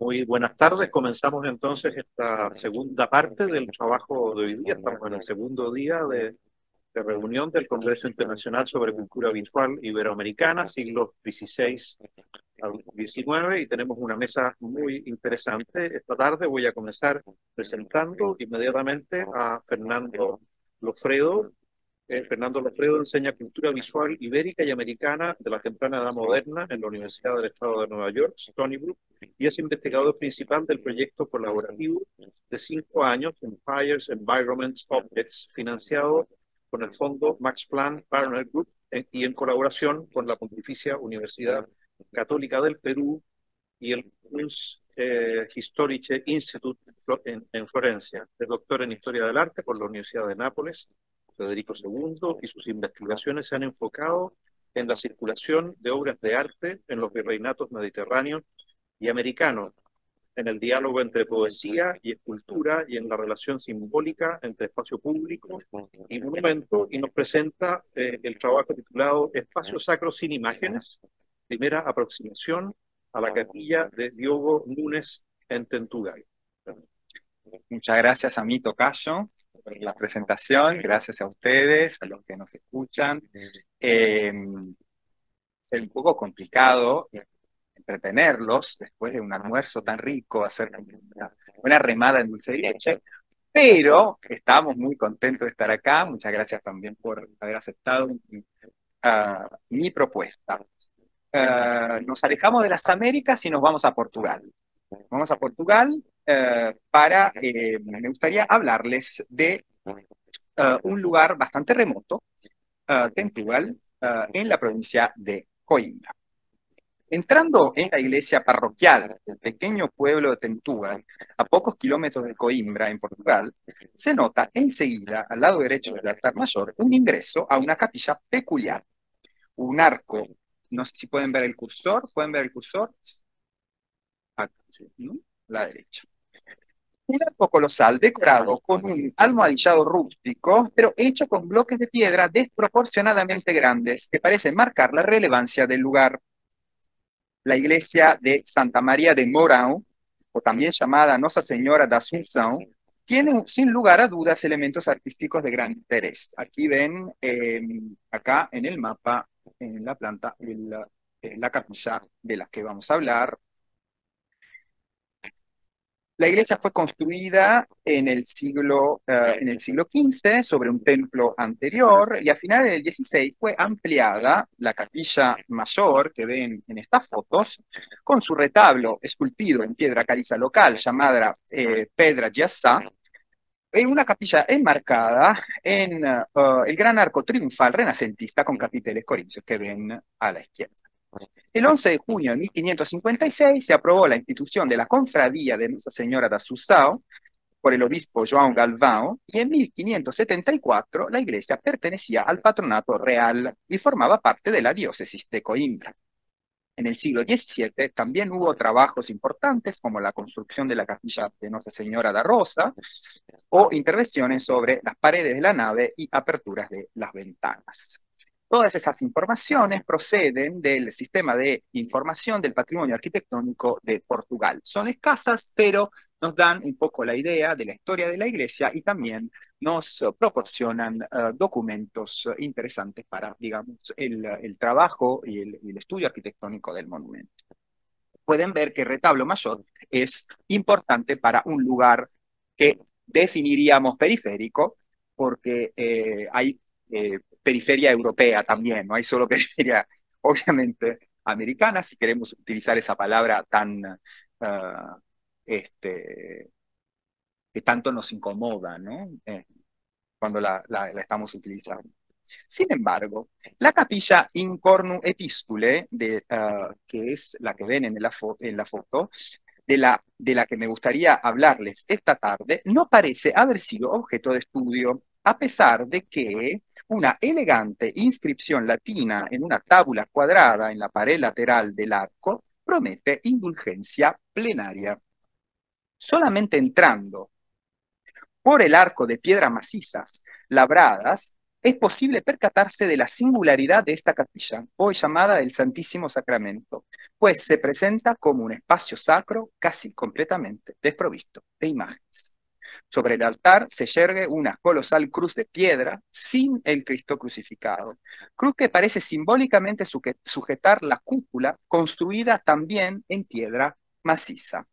Muy buenas tardes. Comenzamos entonces esta segunda parte del trabajo de hoy día. Estamos en el segundo día de, reunión del Congreso Internacional sobre Cultura Visual Iberoamericana, siglos XVI al XIX, y tenemos una mesa muy interesante. Esta tarde voy a comenzar presentando inmediatamente a Fernando Lofredo, eh, Fernando Lofredo enseña cultura visual ibérica y americana de la temprana edad moderna en la Universidad del Estado de Nueva York, Stony Brook, y es investigador principal del proyecto colaborativo de cinco años Empires, Environments, Objects, financiado con el fondo Max Planck Partner Group eh, y en colaboración con la Pontificia Universidad Católica del Perú y el Kunst eh, Institute en Florencia. Es doctor en Historia del Arte por la Universidad de Nápoles Federico II y sus investigaciones se han enfocado en la circulación de obras de arte en los virreinatos mediterráneos y americanos, en el diálogo entre poesía y escultura y en la relación simbólica entre espacio público y monumento, y nos presenta eh, el trabajo titulado Espacio Sacro sin Imágenes, primera aproximación a la capilla de Diogo Núñez en Tentugay. Muchas gracias a mi tocayo por la presentación, gracias a ustedes, a los que nos escuchan. Em, es un poco complicado eh, entretenerlos después de un almuerzo tan rico, hacer una, remada en dulce de leche, pero estamos muy contentos de estar acá. Muchas gracias también por haber aceptado mi ah, propuesta. Ah, nos alejamos de las Américas y nos vamos a Portugal. Vamos a Portugal eh, para, eh, me gustaría hablarles de eh, un lugar bastante remoto, uh, en la provincia de Coimbra. Entrando en la iglesia parroquial del pequeño pueblo de Tentugal, a pocos kilómetros de Coimbra, en Portugal, se nota enseguida, al lado derecho del altar mayor, un ingreso a una capilla peculiar. Un arco, no sé si pueden ver el cursor, pueden ver el cursor, la derecha. Un arco colosal decorado con un almohadillado rústico, pero hecho con bloques de piedra desproporcionadamente grandes, que parecen marcar la relevancia del lugar. La iglesia de Santa María de Morão, o también llamada Nosa Señora de Asunción, tiene sin lugar a dudas elementos artísticos de gran interés. Aquí ven, em, acá en el mapa, en la planta, en la, en la capilla de la que vamos a hablar, la iglesia fue construida en el siglo, XV eh, sobre un templo anterior y a final del XVI fue ampliada la capilla mayor que ven en estas fotos con su retablo esculpido en piedra caliza local llamada eh, Pedra Giassa, en una capilla enmarcada en eh, el gran arco triunfal renacentista con capiteles corintios que ven a la izquierda. El 11 de junio de 1556 se aprobó la institución de la Confradía de Nuestra Señora de Susao por el obispo João Galvão y en 1574 la iglesia pertenecía al patronato real y formaba parte de la diócesis de Coimbra. En el siglo XVII también hubo trabajos importantes como la construcción de la capilla de Nuestra Señora de Rosa o intervenciones sobre las paredes de la nave y aperturas de las ventanas. Todas esas informaciones proceden del sistema de información del patrimonio arquitectónico de Portugal. Son escasas, pero nos dan un poco la idea de la historia de la iglesia y también nos proporcionan eh, documentos interesantes para, digamos, el, trabajo y el, estudio arquitectónico del monumento. Pueden ver que el retablo mayor es importante para un lugar que definiríamos periférico, porque eh, hay eh, periferia europea también, no hay solo periferia, obviamente, americana, si queremos utilizar esa palabra tan, eh, este, que tanto nos incomoda, ¿no? Eh, cuando la, estamos utilizando. Sin embargo, la capilla Incornu Epistule, de, eh, que es la que ven en la, en la foto, de la, de la que me gustaría hablarles esta tarde, no parece haber sido objeto de estudio a pesar de que una elegante inscripción latina en una tabla cuadrada en la pared lateral del arco promete indulgencia plenaria. Solamente entrando por el arco de piedra macizas labradas es posible percatarse de la singularidad de esta capilla, hoy llamada el Santísimo Sacramento, pues se presenta como un espacio sacro casi completamente desprovisto de imágenes. Sobre el altar se yergue una colosal cruz de piedra sin el Cristo crucificado, cruz que parece simbólicamente sujetar la cúpula construida también en piedra maciza.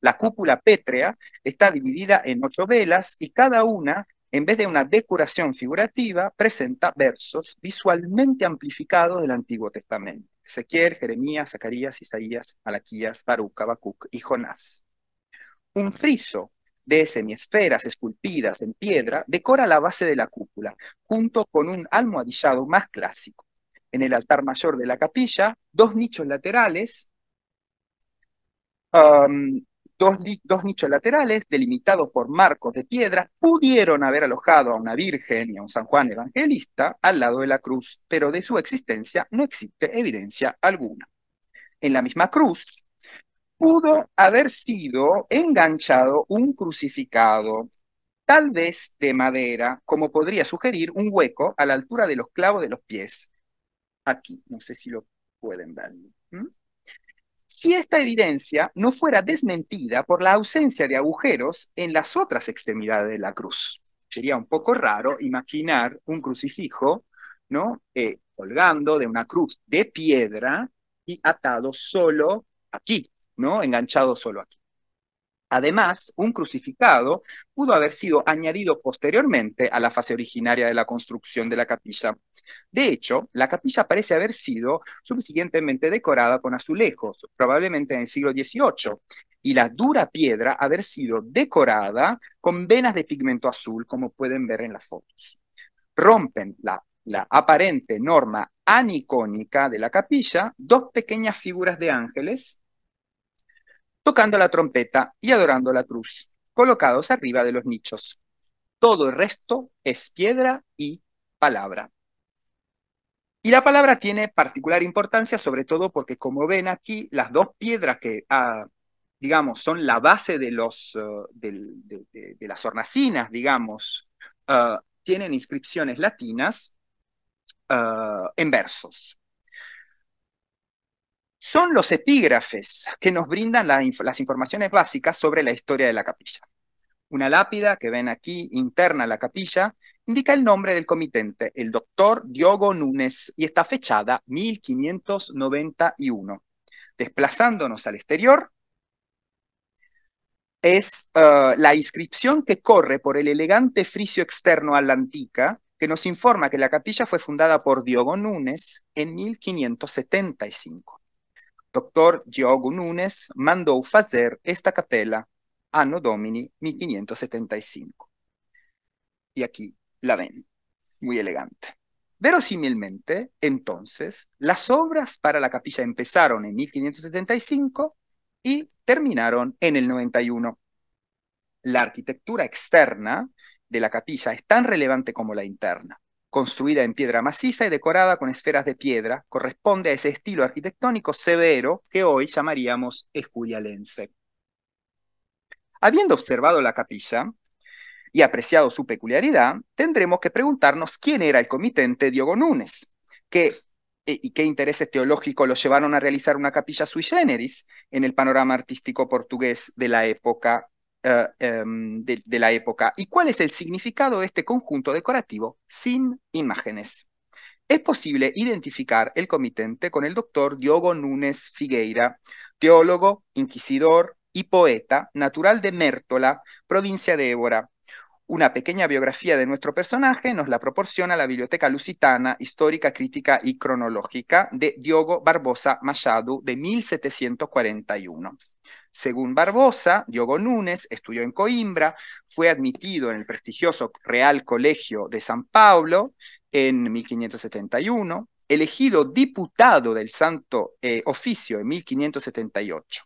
La cúpula pétrea está dividida en ocho velas y cada una, en vez de una decoración figurativa, presenta versos visualmente amplificados del Antiguo Testamento. Ezequiel, Jeremías, Zacarías, Isaías, Malaquías, Baruch, Habacuc y Jonás. Un friso de semiesferas esculpidas en piedra decora la base de la cúpula, junto con un almohadillado más clásico. En el altar mayor de la capilla, dos nichos laterales, um, dos, dos nichos laterales delimitados por marcos de piedra, pudieron haber alojado a una Virgen y a un San Juan Evangelista al lado de la cruz, pero de su existencia no existe evidencia alguna. En la misma cruz, pudo haber sido enganchado un crucificado, tal vez de madera, como podría sugerir un hueco a la altura de los clavos de los pies. Aquí, no sé si lo pueden ver. ¿Mm? Si esta evidencia no fuera desmentida por la ausencia de agujeros en las otras extremidades de la cruz. Sería un poco raro imaginar un crucifijo, ¿no? Eh, colgando de una cruz de piedra y atado solo aquí, Enganchado solo aquí. Además, un crucificado pudo haber sido añadido posteriormente a la fase originaria de la construcción de la capilla. De hecho, la capilla parece haber sido subsiguientemente decorada con azulejos, probablemente en el siglo XVIII, y la dura piedra haber sido decorada con venas de pigmento azul, como pueden ver en las fotos. Rompen la aparente norma anicónica de la capilla dos pequeñas figuras de ángeles tocando la trompeta y adorando la cruz, colocados arriba de los nichos. Todo el resto es piedra y palabra. Y la palabra tiene particular importancia, sobre todo porque, como ven aquí, las dos piedras que, ah, digamos, son la base de, los, eh, de, las hornacinas, digamos, eh, tienen inscripciones latinas eh, en versos son los epígrafes que nos brindan las informaciones básicas sobre la historia de la capilla. Una lápida que ven aquí, interna a la capilla, indica el nombre del comitente, el doctor Diogo Núñez, y está fechada 1591. Desplazándonos al exterior, es eh, la inscripción que corre por el elegante friso externo a la antica, que nos informa que la capilla fue fundada por Diogo Núñez en 1575. Doctor Diogo Nunes mandó hacer esta capela año domini 1575. Y aquí la ven, muy elegante. Verosímilmente, entonces, las obras para la capilla empezaron en 1575 y terminaron en el 91. La arquitectura externa de la capilla es tan relevante como la interna construida en piedra maciza y decorada con esferas de piedra, corresponde a ese estilo arquitectónico severo que hoy llamaríamos escurialense. Habiendo observado la capilla y apreciado su peculiaridad, tendremos que preguntarnos quién era el comitente Diogo Núñez, que eh, y qué intereses teológicos lo llevaron a realizar una capilla sui generis en el panorama artístico portugués de la época eh, em, de, de, la época. ¿Y cuál es el significado de este conjunto decorativo sin imágenes? Es posible identificar el comitente con el doctor Diogo Núñez Figueira, teólogo, inquisidor y poeta, natural de Mértola, provincia de Évora, una pequeña biografía de nuestro personaje nos la proporciona la Biblioteca Lusitana Histórica, Crítica y Cronológica de Diogo Barbosa Machado de 1741. Según Barbosa, Diogo Núñez estudió en Coimbra, fue admitido en el prestigioso Real Colegio de San Pablo en 1571, elegido diputado del Santo eh, Oficio en 1578.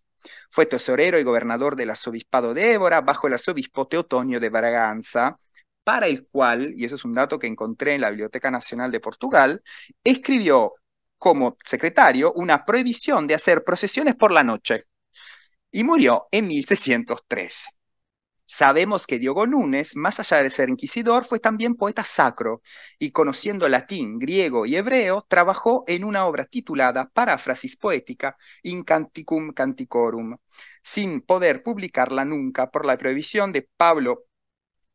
Fue tesorero y gobernador del arzobispado de Évora bajo el arzobispo Teotonio de Baraganza, para el cual, y eso es un dato que encontré en la Biblioteca Nacional de Portugal, escribió como secretario una prohibición de hacer procesiones por la noche y murió en 1603. Sabemos que Diogo Núñez, más allá de ser inquisidor, fue también poeta sacro y conociendo latín, griego y hebreo, trabajó en una obra titulada Paráfrasis poética In Canticum Canticorum, sin poder publicarla nunca por la prohibición de Pablo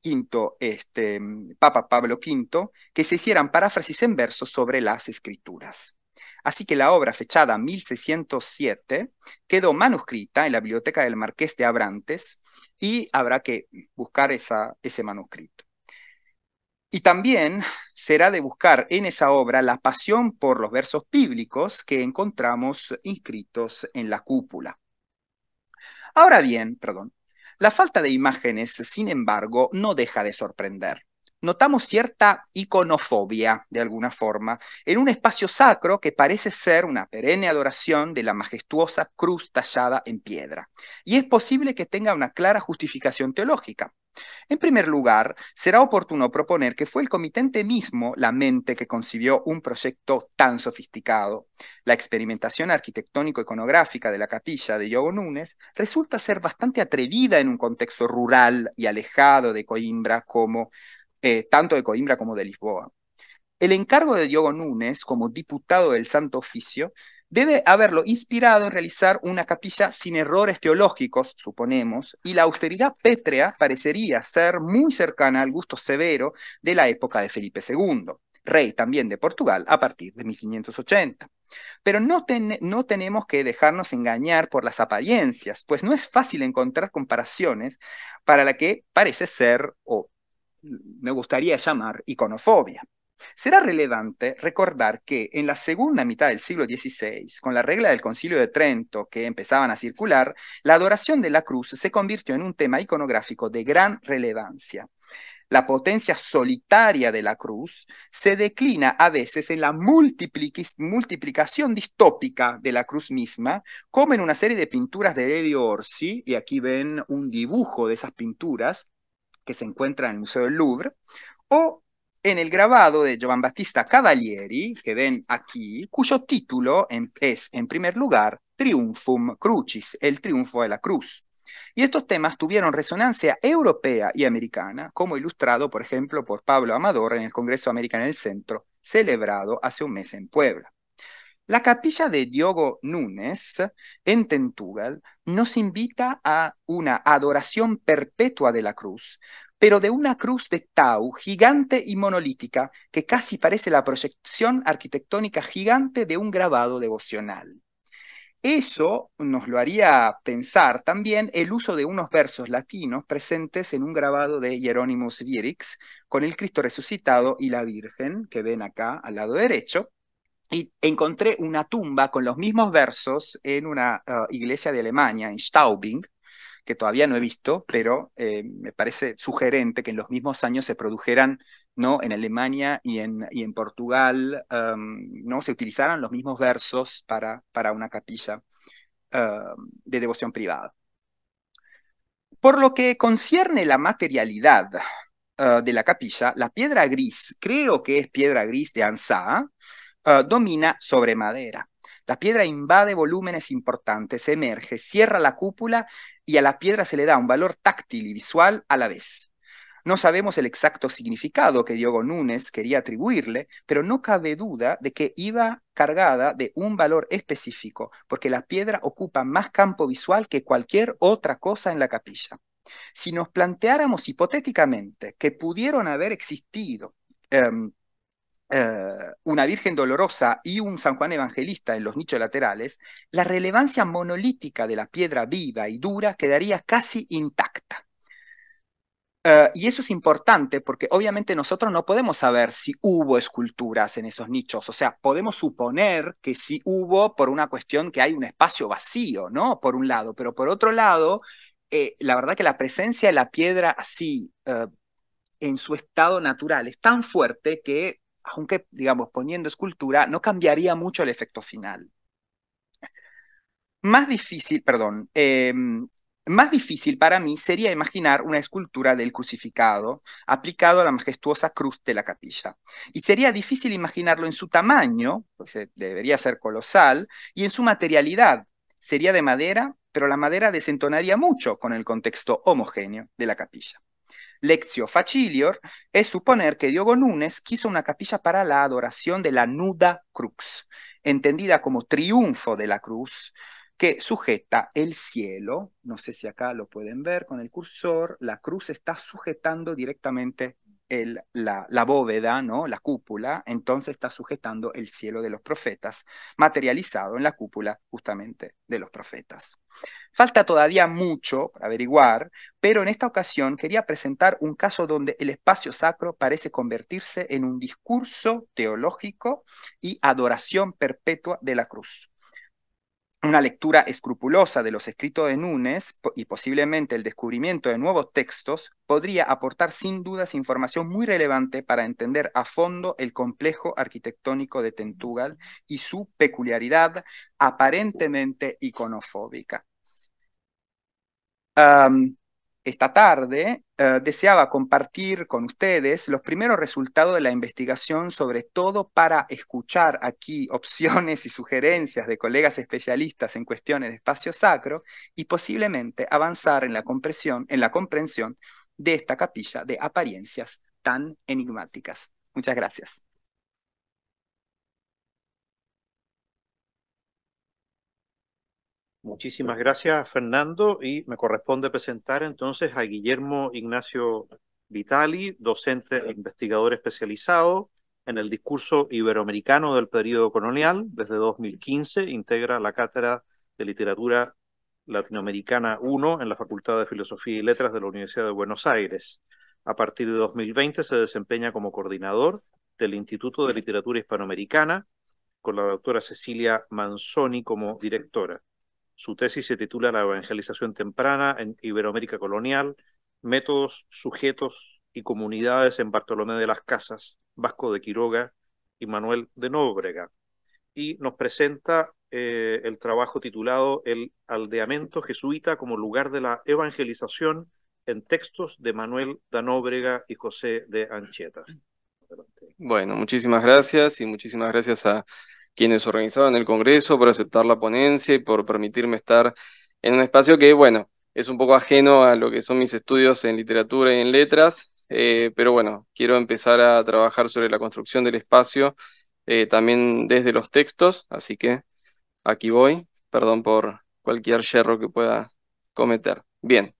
V, este, Papa Pablo V, que se hicieran paráfrasis en verso sobre las escrituras. Así que la obra fechada 1607 quedó manuscrita en la biblioteca del Marqués de Abrantes y habrá que buscar ese manuscrito. Y también será de buscar en esa obra la pasión por los versos bíblicos que encontramos inscritos en la cúpula. Ahora bien, perdón, la falta de imágenes, sin embargo, no deja de sorprender notamos cierta iconofobia, de alguna forma, en un espacio sacro que parece ser una perenne adoración de la majestuosa cruz tallada en piedra. Y es posible que tenga una clara justificación teológica. En primer lugar, será oportuno proponer que fue el comitente mismo la mente que concibió un proyecto tan sofisticado. La experimentación arquitectónico-iconográfica de la capilla de Yogo Núñez resulta ser bastante atrevida en un contexto rural y alejado de Coimbra como eh, tanto de Coimbra como de Lisboa. El encargo de Diogo Núñez como diputado del Santo Oficio debe haberlo inspirado en realizar una capilla sin errores teológicos, suponemos, y la austeridad pétrea parecería ser muy cercana al gusto severo de la época de Felipe II, rey también de Portugal a partir de 1580. Pero no, no tenemos que dejarnos engañar por las apariencias, pues no es fácil encontrar comparaciones para la que parece ser o me gustaría llamar iconofobia. Será relevante recordar que en la segunda mitad del siglo XVI, con la regla del Concilio de Trento que empezaban a circular, la adoración de la cruz se convirtió en un tema iconográfico de gran relevancia. La potencia solitaria de la cruz se declina a veces en la multiplicación distópica de la cruz misma, como en una serie de pinturas de Elio Orsi, y aquí ven un dibujo de esas pinturas, que se encuentra en el Museo del Louvre, o en el grabado de Giovanni Battista Cavalieri, que ven aquí, cuyo título es, en primer lugar, Triumphum Crucis, el triunfo de la cruz. Y estos temas tuvieron resonancia europea y americana, como ilustrado, por ejemplo, por Pablo Amador en el Congreso Americano del Centro, celebrado hace un mes en Puebla. La capilla de Diogo Núñez en Tentúgal nos invita a una adoración perpetua de la cruz, pero de una cruz de Tau gigante y monolítica que casi parece la proyección arquitectónica gigante de un grabado devocional. Eso nos lo haría pensar también el uso de unos versos latinos presentes en un grabado de Hieronymus Virix con el Cristo resucitado y la Virgen que ven acá al lado derecho, y encontré una tumba con los mismos versos en una eh, iglesia de Alemania, en Staubing, que todavía no he visto, pero eh, me parece sugerente que en los mismos años se produjeran ¿no? en Alemania y en, y en Portugal, em, ¿no? se utilizaran los mismos versos para, para una capilla em, de devoción privada. Por lo que concierne la materialidad eh, de la capilla, la piedra gris, creo que es piedra gris de Ansa. Ah, domina sobre madera. La piedra invade volúmenes importantes, emerge, cierra la cúpula y a la piedra se le da un valor táctil y visual a la vez. No sabemos el exacto significado que Diogo Núñez quería atribuirle, pero no cabe duda de que iba cargada de un valor específico, porque la piedra ocupa más campo visual que cualquier otra cosa en la capilla. Si nos planteáramos hipotéticamente que pudieron haber existido em, eh, una Virgen Dolorosa y un San Juan Evangelista en los nichos laterales, la relevancia monolítica de la piedra viva y dura quedaría casi intacta. Eh, y eso es importante porque obviamente nosotros no podemos saber si hubo esculturas en esos nichos, o sea, podemos suponer que sí hubo por una cuestión que hay un espacio vacío, ¿no? Por un lado, pero por otro lado, eh, la verdad que la presencia de la piedra así en su estado natural es tan fuerte que aunque digamos poniendo escultura, no cambiaría mucho el efecto final. Más difícil, perdón, em, más difícil para mí sería imaginar una escultura del crucificado aplicado a la majestuosa cruz de la capilla. Y sería difícil imaginarlo en su tamaño, pues eh, debería ser colosal, y en su materialidad. Sería de madera, pero la madera desentonaría mucho con el contexto homogéneo de la capilla. Lectio Facilior, es suponer que Diogo Núñez quiso una capilla para la adoración de la nuda cruz, entendida como triunfo de la cruz, que sujeta el cielo, no sé si acá lo pueden ver con el cursor, la cruz está sujetando directamente la, la, bóveda, ¿no? la cúpula, entonces está sujetando el cielo de los profetas, materializado en la cúpula justamente de los profetas. Falta todavía mucho para averiguar, pero en esta ocasión quería presentar un caso donde el espacio sacro parece convertirse en un discurso teológico y adoración perpetua de la cruz una lectura escrupulosa de los escritos de Núñez y posiblemente el descubrimiento de nuevos textos podría aportar sin dudas información muy relevante para entender a fondo el complejo arquitectónico de Tentúgal y su peculiaridad aparentemente iconofóbica. Esta tarde eh, deseaba compartir con ustedes los primeros resultados de la investigación, sobre todo para escuchar aquí opciones y sugerencias de colegas especialistas en cuestiones de espacio sacro y posiblemente avanzar en la comprensión de esta capilla de apariencias tan enigmáticas. Muchas gracias. Muchísimas gracias, Fernando. Y me corresponde presentar entonces a Guillermo Ignacio Vitali, docente e investigador especializado en el discurso iberoamericano del periodo colonial. Desde 2015 integra la Cátedra de Literatura Latinoamericana I en la Facultad de Filosofía y Letras de la Universidad de Buenos Aires. A partir de 2020 se desempeña como coordinador del Instituto de Literatura Hispanoamericana con la doctora Cecilia Manzoni como directora. Su tesis se titula La evangelización temprana en Iberoamérica colonial, métodos, sujetos y comunidades en Bartolomé de las Casas, Vasco de Quiroga y Manuel de Nóbrega. Y nos presenta eh, el trabajo titulado El aldeamiento jesuita como lugar de la evangelización en textos de Manuel de Nóbrega y José de Ancheta. Bueno, muchísimas gracias y muchísimas gracias a quienes organizaron el Congreso, por aceptar la ponencia y por permitirme estar en un espacio que, bueno, es un poco ajeno a lo que son mis estudios en literatura y en letras, eh, pero bueno, quiero empezar a trabajar sobre la construcción del espacio eh, también desde los textos, así que aquí voy, perdón por cualquier yerro que pueda cometer. Bien.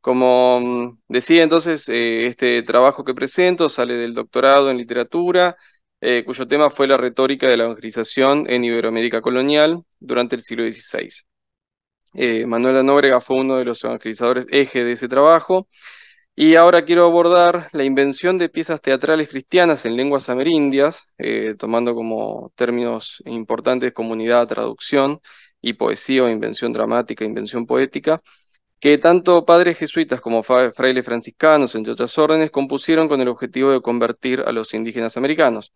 Como mm, decía entonces, eh, este trabajo que presento sale del doctorado en literatura eh, cuyo tema fue la retórica de la evangelización en Iberoamérica colonial durante el siglo XVI. Eh, Manuel Manuela Nóbrega fue uno de los evangelizadores eje de ese trabajo. Y ahora quiero abordar la invención de piezas teatrales cristianas en lenguas amerindias, eh, tomando como términos importantes comunidad, traducción y poesía o invención dramática, invención poética, que tanto padres jesuitas como frailes franciscanos, entre otras órdenes, compusieron con el objetivo de convertir a los indígenas americanos.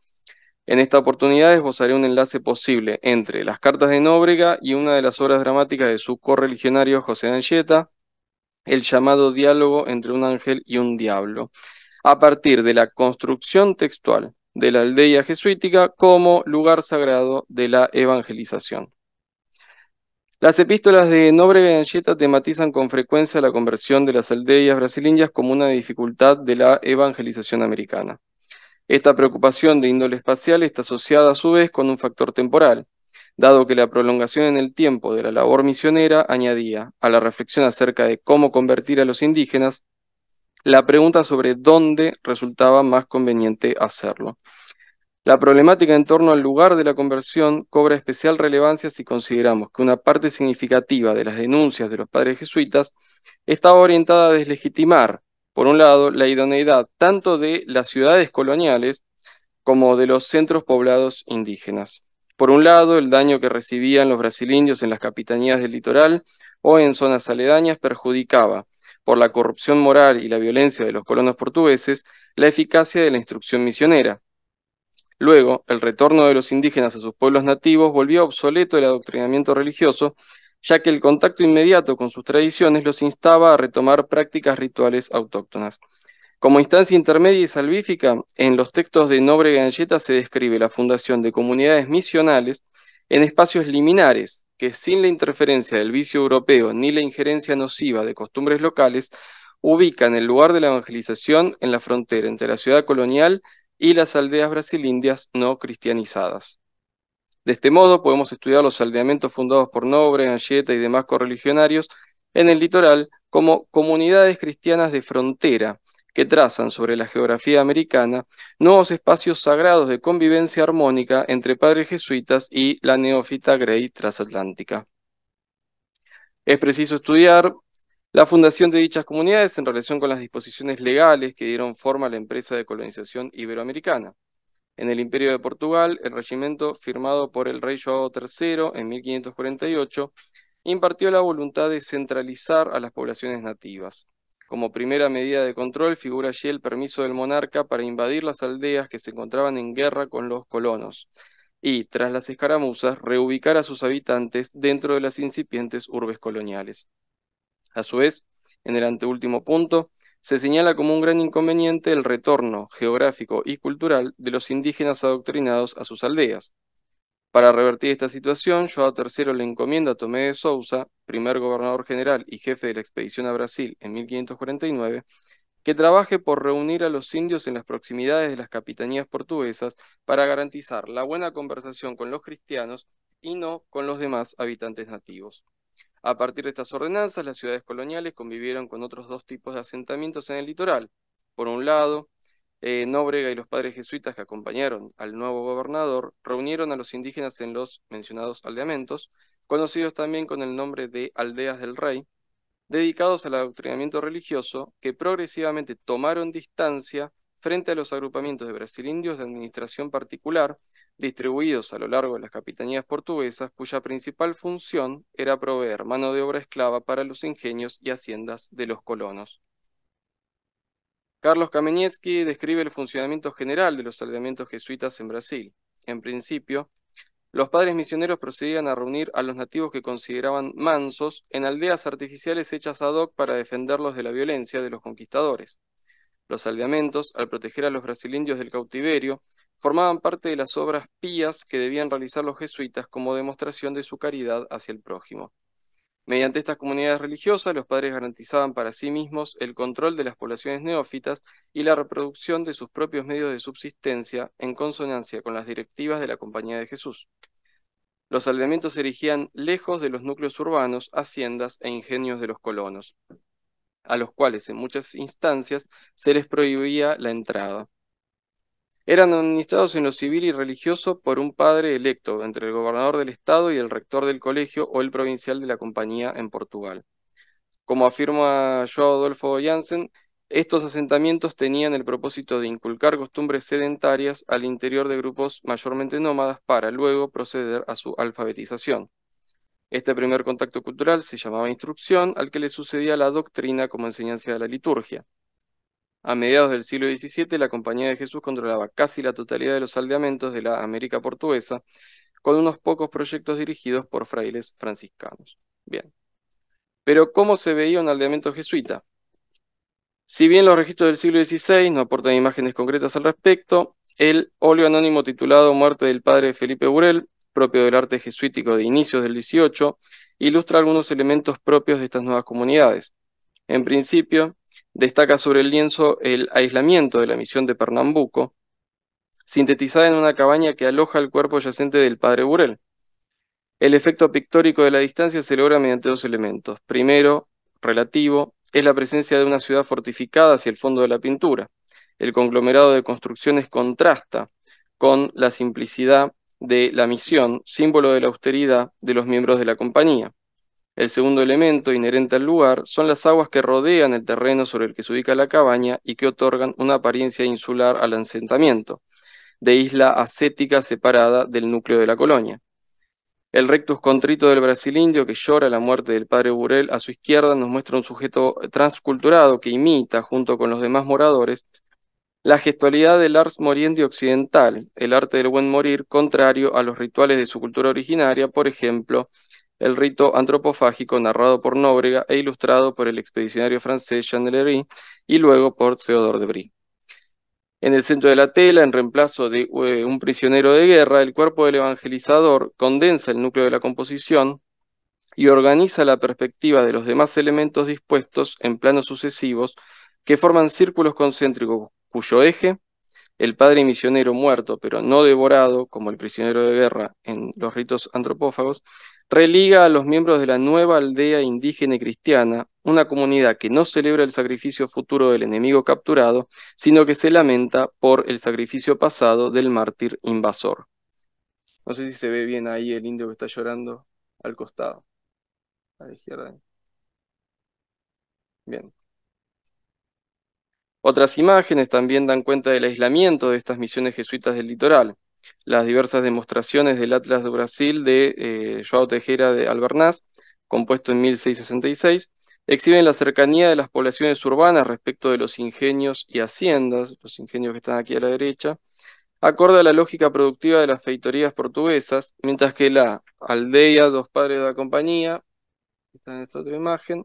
En esta oportunidad esbozaré un enlace posible entre las cartas de Nóbrega y una de las obras dramáticas de su correligionario José de Anchieta, el llamado diálogo entre un ángel y un diablo, a partir de la construcción textual de la aldea jesuítica como lugar sagrado de la evangelización. Las epístolas de Nóbrega y Anchieta tematizan con frecuencia la conversión de las aldeas brasileñas como una dificultad de la evangelización americana. Esta preocupación de índole espacial está asociada a su vez con un factor temporal, dado que la prolongación en el tiempo de la labor misionera añadía a la reflexión acerca de cómo convertir a los indígenas la pregunta sobre dónde resultaba más conveniente hacerlo. La problemática en torno al lugar de la conversión cobra especial relevancia si consideramos que una parte significativa de las denuncias de los padres jesuitas estaba orientada a deslegitimar por un lado, la idoneidad tanto de las ciudades coloniales como de los centros poblados indígenas. Por un lado, el daño que recibían los brasileños en las capitanías del litoral o en zonas aledañas perjudicaba, por la corrupción moral y la violencia de los colonos portugueses, la eficacia de la instrucción misionera. Luego, el retorno de los indígenas a sus pueblos nativos volvió obsoleto el adoctrinamiento religioso ya que el contacto inmediato con sus tradiciones los instaba a retomar prácticas rituales autóctonas. Como instancia intermedia y salvífica, en los textos de Nobre Galleta se describe la fundación de comunidades misionales en espacios liminares que sin la interferencia del vicio europeo ni la injerencia nociva de costumbres locales, ubican el lugar de la evangelización en la frontera entre la ciudad colonial y las aldeas brasilindias no cristianizadas. De este modo podemos estudiar los aldeamientos fundados por Nobre, Anchieta y demás correligionarios en el litoral como comunidades cristianas de frontera que trazan sobre la geografía americana nuevos espacios sagrados de convivencia armónica entre padres jesuitas y la neófita Grey transatlántica. Es preciso estudiar la fundación de dichas comunidades en relación con las disposiciones legales que dieron forma a la empresa de colonización iberoamericana en el Imperio de Portugal, el regimiento firmado por el rey Joao III en 1548 impartió la voluntad de centralizar a las poblaciones nativas. Como primera medida de control figura allí el permiso del monarca para invadir las aldeas que se encontraban en guerra con los colonos y, tras las escaramuzas, reubicar a sus habitantes dentro de las incipientes urbes coloniales. A su vez, en el anteúltimo punto, se señala como un gran inconveniente el retorno geográfico y cultural de los indígenas adoctrinados a sus aldeas. Para revertir esta situación, Joao III le encomienda a Tomé de Sousa, primer gobernador general y jefe de la expedición a Brasil en 1549, que trabaje por reunir a los indios en las proximidades de las capitanías portuguesas para garantizar la buena conversación con los cristianos y no con los demás habitantes nativos. A partir de estas ordenanzas, las ciudades coloniales convivieron con otros dos tipos de asentamientos en el litoral. Por un lado, eh, Nóbrega y los padres jesuitas que acompañaron al nuevo gobernador reunieron a los indígenas en los mencionados aldeamentos, conocidos también con el nombre de aldeas del rey, dedicados al adoctrinamiento religioso, que progresivamente tomaron distancia frente a los agrupamientos de brasilindios de administración particular distribuidos a lo largo de las capitanías portuguesas, cuya principal función era proveer mano de obra esclava para los ingenios y haciendas de los colonos. Carlos Kamenetsky describe el funcionamiento general de los aldeamientos jesuitas en Brasil. En principio, los padres misioneros procedían a reunir a los nativos que consideraban mansos en aldeas artificiales hechas ad hoc para defenderlos de la violencia de los conquistadores. Los aldeamentos, al proteger a los brasilindios del cautiverio, formaban parte de las obras pías que debían realizar los jesuitas como demostración de su caridad hacia el prójimo. Mediante estas comunidades religiosas, los padres garantizaban para sí mismos el control de las poblaciones neófitas y la reproducción de sus propios medios de subsistencia en consonancia con las directivas de la Compañía de Jesús. Los aldeamientos se erigían lejos de los núcleos urbanos, haciendas e ingenios de los colonos, a los cuales en muchas instancias se les prohibía la entrada. Eran administrados en lo civil y religioso por un padre electo entre el gobernador del estado y el rector del colegio o el provincial de la compañía en Portugal. Como afirma Joao Adolfo Janssen, estos asentamientos tenían el propósito de inculcar costumbres sedentarias al interior de grupos mayormente nómadas para luego proceder a su alfabetización. Este primer contacto cultural se llamaba instrucción, al que le sucedía la doctrina como enseñanza de la liturgia. A mediados del siglo XVII, la Compañía de Jesús controlaba casi la totalidad de los aldeamentos de la América portuguesa, con unos pocos proyectos dirigidos por frailes franciscanos. Bien. Pero, ¿cómo se veía un aldeamiento jesuita? Si bien los registros del siglo XVI no aportan imágenes concretas al respecto, el óleo anónimo titulado Muerte del padre Felipe Burel, propio del arte jesuítico de inicios del XVIII, ilustra algunos elementos propios de estas nuevas comunidades. En principio, destaca sobre el lienzo el aislamiento de la misión de Pernambuco, sintetizada en una cabaña que aloja el cuerpo yacente del padre Burel. El efecto pictórico de la distancia se logra mediante dos elementos. Primero, relativo, es la presencia de una ciudad fortificada hacia el fondo de la pintura. El conglomerado de construcciones contrasta con la simplicidad de la misión, símbolo de la austeridad de los miembros de la compañía. El segundo elemento inherente al lugar son las aguas que rodean el terreno sobre el que se ubica la cabaña y que otorgan una apariencia insular al asentamiento, de isla ascética separada del núcleo de la colonia. El rectus contrito del Brasil indio que llora la muerte del padre Burel a su izquierda nos muestra un sujeto transculturado que imita, junto con los demás moradores, la gestualidad del ars moriente occidental, el arte del buen morir, contrario a los rituales de su cultura originaria, por ejemplo, el rito antropofágico narrado por Nóbrega e ilustrado por el expedicionario francés Jean Lery y luego por Theodore de Brie. En el centro de la tela, en reemplazo de eh, un prisionero de guerra, el cuerpo del evangelizador condensa el núcleo de la composición y organiza la perspectiva de los demás elementos dispuestos en planos sucesivos que forman círculos concéntricos cuyo eje, el padre misionero muerto pero no devorado, como el prisionero de guerra en los ritos antropófagos, religa a los miembros de la nueva aldea indígena cristiana, una comunidad que no celebra el sacrificio futuro del enemigo capturado, sino que se lamenta por el sacrificio pasado del mártir invasor. No sé si se ve bien ahí el indio que está llorando al costado, a la izquierda. Bien. Otras imágenes también dan cuenta del aislamiento de estas misiones jesuitas del litoral las diversas demostraciones del Atlas de Brasil de eh, Joao Tejera de Albernaz, compuesto en 1666, exhiben la cercanía de las poblaciones urbanas respecto de los ingenios y haciendas, los ingenios que están aquí a la derecha, acorde a la lógica productiva de las feitorías portuguesas, mientras que la aldea Dos Padres de la Compañía, que está en esta otra imagen,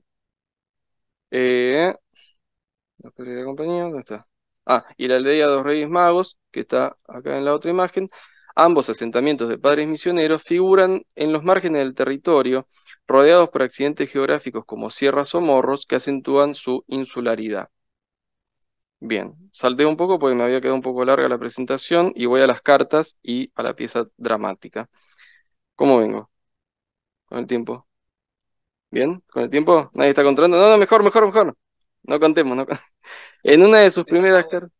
eh, Padres de la Compañía, ¿dónde está? Ah, y la aldea de los Reyes Magos, que está acá en la otra imagen, ambos asentamientos de padres misioneros figuran en los márgenes del territorio, rodeados por accidentes geográficos como sierras o morros que acentúan su insularidad. Bien, salté un poco porque me había quedado un poco larga la presentación y voy a las cartas y a la pieza dramática. ¿Cómo vengo? Con el tiempo. ¿Bien? ¿Con el tiempo? ¿Nadie está controlando? No, no, mejor, mejor, mejor no contemos, no En una de sus primeras cartas.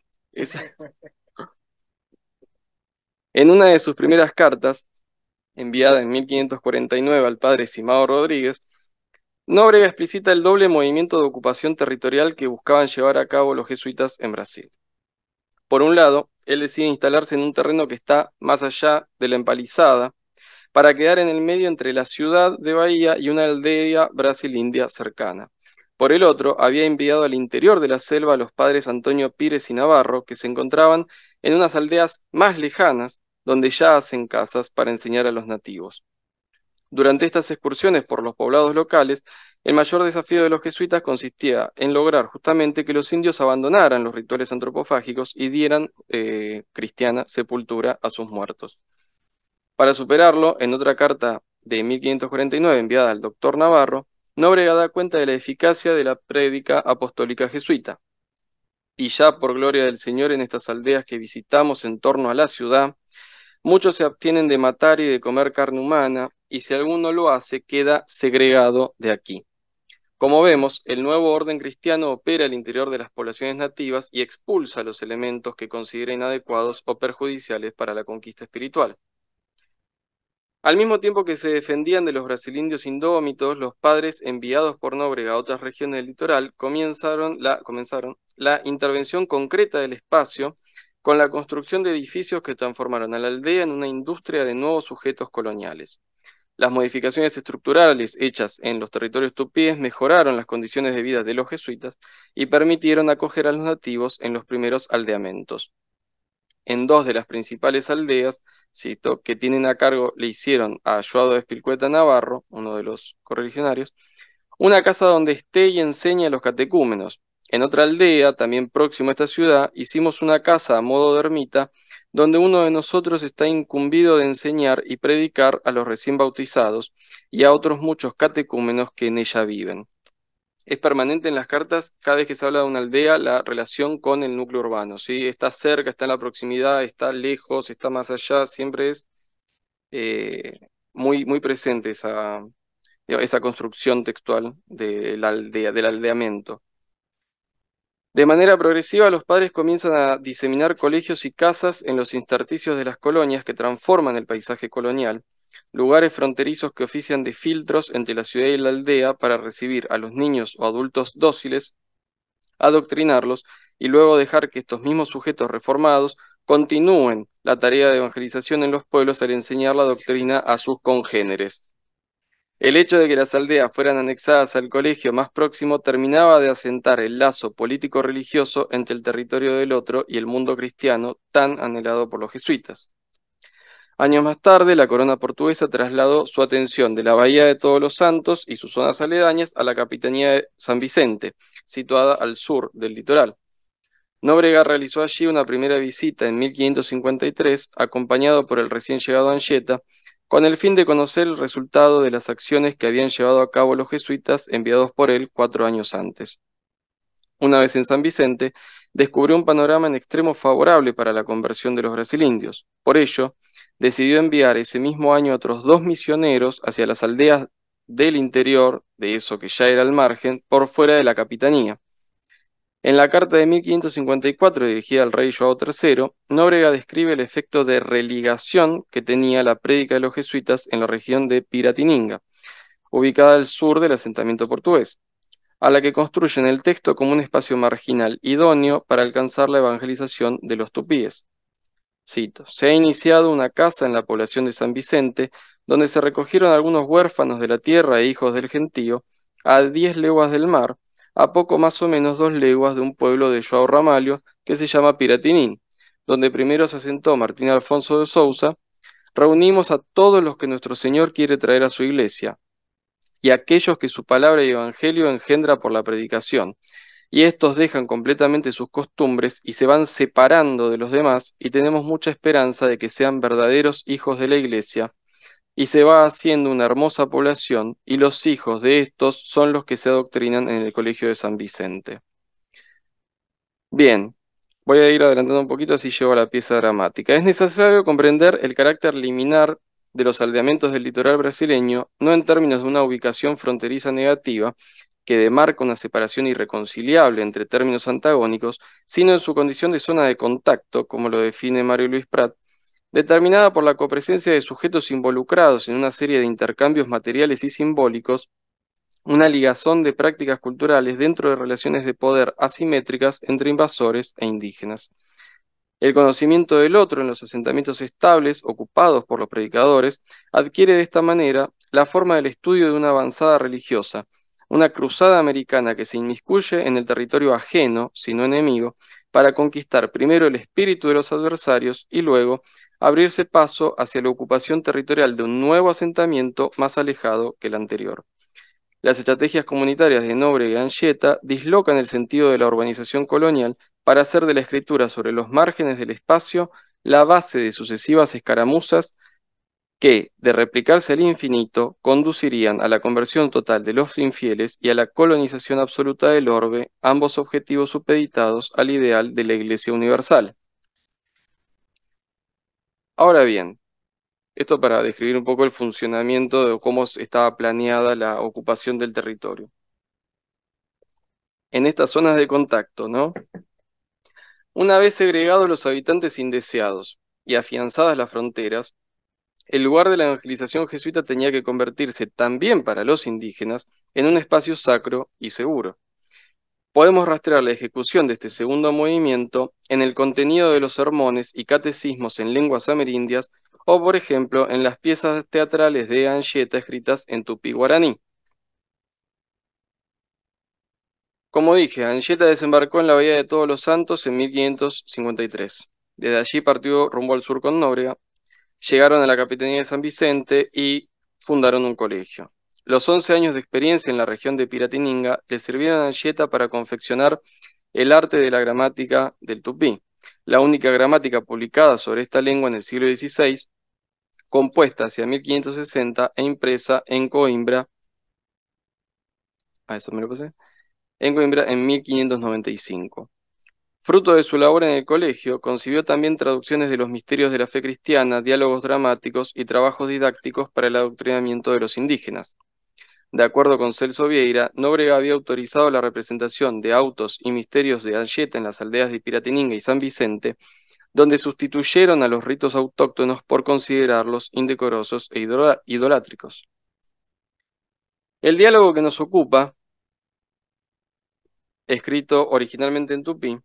En una de sus primeras cartas, enviada en 1549 al padre Simao Rodríguez, Nóbrega explicita el doble movimiento de ocupación territorial que buscaban llevar a cabo los jesuitas en Brasil. Por un lado, él decide instalarse en un terreno que está más allá de la empalizada, para quedar en el medio entre la ciudad de Bahía y una aldea brasilindia cercana. Por el otro, había enviado al interior de la selva a los padres Antonio Pires y Navarro, que se encontraban en unas aldeas más lejanas, donde ya hacen casas para enseñar a los nativos. Durante estas excursiones por los poblados locales, el mayor desafío de los jesuitas consistía en lograr justamente que los indios abandonaran los rituales antropofágicos y dieran eh, cristiana sepultura a sus muertos. Para superarlo, en otra carta de 1549 enviada al doctor Navarro, Nobrega da cuenta de la eficacia de la prédica apostólica jesuita. Y ya por gloria del Señor en estas aldeas que visitamos en torno a la ciudad, muchos se abstienen de matar y de comer carne humana, y si alguno lo hace queda segregado de aquí. Como vemos, el nuevo orden cristiano opera al interior de las poblaciones nativas y expulsa los elementos que considera inadecuados o perjudiciales para la conquista espiritual. Al mismo tiempo que se defendían de los brasilindios indómitos, los padres enviados por Nóbrega a otras regiones del litoral comenzaron la, comenzaron la intervención concreta del espacio con la construcción de edificios que transformaron a la aldea en una industria de nuevos sujetos coloniales. Las modificaciones estructurales hechas en los territorios tupíes mejoraron las condiciones de vida de los jesuitas y permitieron acoger a los nativos en los primeros aldeamentos en dos de las principales aldeas, que tienen a cargo, le hicieron a Ayuado de Espilcueta Navarro, uno de los correligionarios, una casa donde esté y enseña a los catecúmenos. En otra aldea, también próxima a esta ciudad, hicimos una casa a modo de ermita, donde uno de nosotros está incumbido de enseñar y predicar a los recién bautizados y a otros muchos catecúmenos que en ella viven es permanente en las cartas cada vez que se habla de una aldea, la relación con el núcleo urbano. si Está cerca, está en la proximidad, está lejos, está más allá, siempre es eh, muy, muy presente esa, esa construcción textual de la aldea, del aldeamiento. De manera progresiva, los padres comienzan a diseminar colegios y casas en los intersticios de las colonias que transforman el paisaje colonial lugares fronterizos que ofician de filtros entre la ciudad y la aldea para recibir a los niños o adultos dóciles, adoctrinarlos y luego dejar que estos mismos sujetos reformados continúen la tarea de evangelización en los pueblos al enseñar la doctrina a sus congéneres. El hecho de que las aldeas fueran anexadas al colegio más próximo terminaba de asentar el lazo político-religioso entre el territorio del otro y el mundo cristiano tan anhelado por los jesuitas. Años más tarde, la corona portuguesa trasladó su atención de la Bahía de Todos los Santos y sus zonas aledañas a la Capitanía de San Vicente, situada al sur del litoral. Nóbrega realizó allí una primera visita en 1553, acompañado por el recién llegado Anchieta, con el fin de conocer el resultado de las acciones que habían llevado a cabo los jesuitas enviados por él cuatro años antes. Una vez en San Vicente, descubrió un panorama en extremo favorable para la conversión de los brasilindios. Por ello, decidió enviar ese mismo año otros dos misioneros hacia las aldeas del interior, de eso que ya era al margen, por fuera de la capitanía. En la carta de 1554 dirigida al rey Joao III, Nóbrega describe el efecto de religación que tenía la prédica de los jesuitas en la región de Piratininga, ubicada al sur del asentamiento portugués, a la que construyen el texto como un espacio marginal idóneo para alcanzar la evangelización de los tupíes. Cito, se ha iniciado una casa en la población de San Vicente, donde se recogieron algunos huérfanos de la tierra e hijos del gentío, a diez leguas del mar, a poco más o menos dos leguas de un pueblo de Joao Ramalio que se llama Piratinín, donde primero se asentó Martín Alfonso de Sousa, reunimos a todos los que nuestro Señor quiere traer a su iglesia, y a aquellos que su palabra y evangelio engendra por la predicación, y estos dejan completamente sus costumbres y se van separando de los demás y tenemos mucha esperanza de que sean verdaderos hijos de la Iglesia. Y se va haciendo una hermosa población y los hijos de estos son los que se adoctrinan en el Colegio de San Vicente. Bien, voy a ir adelantando un poquito así llego a la pieza dramática. Es necesario comprender el carácter liminar de los aldeamientos del litoral brasileño, no en términos de una ubicación fronteriza negativa, que demarca una separación irreconciliable entre términos antagónicos, sino en su condición de zona de contacto, como lo define Mario Luis Prat, determinada por la copresencia de sujetos involucrados en una serie de intercambios materiales y simbólicos, una ligazón de prácticas culturales dentro de relaciones de poder asimétricas entre invasores e indígenas. El conocimiento del otro en los asentamientos estables ocupados por los predicadores adquiere de esta manera la forma del estudio de una avanzada religiosa, una cruzada americana que se inmiscuye en el territorio ajeno, sino enemigo, para conquistar primero el espíritu de los adversarios y luego abrirse paso hacia la ocupación territorial de un nuevo asentamiento más alejado que el anterior. Las estrategias comunitarias de Nobre y Anchieta dislocan el sentido de la urbanización colonial para hacer de la escritura sobre los márgenes del espacio la base de sucesivas escaramuzas que, de replicarse al infinito, conducirían a la conversión total de los infieles y a la colonización absoluta del orbe, ambos objetivos supeditados al ideal de la Iglesia Universal. Ahora bien, esto para describir un poco el funcionamiento de cómo estaba planeada la ocupación del territorio. En estas zonas de contacto, ¿no? Una vez segregados los habitantes indeseados y afianzadas las fronteras, el lugar de la evangelización jesuita tenía que convertirse también para los indígenas en un espacio sacro y seguro. Podemos rastrear la ejecución de este segundo movimiento en el contenido de los sermones y catecismos en lenguas amerindias o, por ejemplo, en las piezas teatrales de Anchieta escritas en tupi guaraní Como dije, Anchieta desembarcó en la Bahía de Todos los Santos en 1553. Desde allí partió rumbo al sur con Nóbrega, llegaron a la Capitanía de San Vicente y fundaron un colegio. Los 11 años de experiencia en la región de Piratininga le sirvieron a Anchieta para confeccionar el arte de la gramática del tupí, la única gramática publicada sobre esta lengua en el siglo XVI, compuesta hacia 1560 e impresa en Coimbra. eso me lo En Coimbra en 1595. Fruto de su labor en el colegio, concibió también traducciones de los misterios de la fe cristiana, diálogos dramáticos y trabajos didácticos para el adoctrinamiento de los indígenas. De acuerdo con Celso Vieira, Nóbrega había autorizado la representación de autos y misterios de Anchieta en las aldeas de Piratininga y San Vicente, donde sustituyeron a los ritos autóctonos por considerarlos indecorosos e idolátricos. El diálogo que nos ocupa, escrito originalmente en tupí,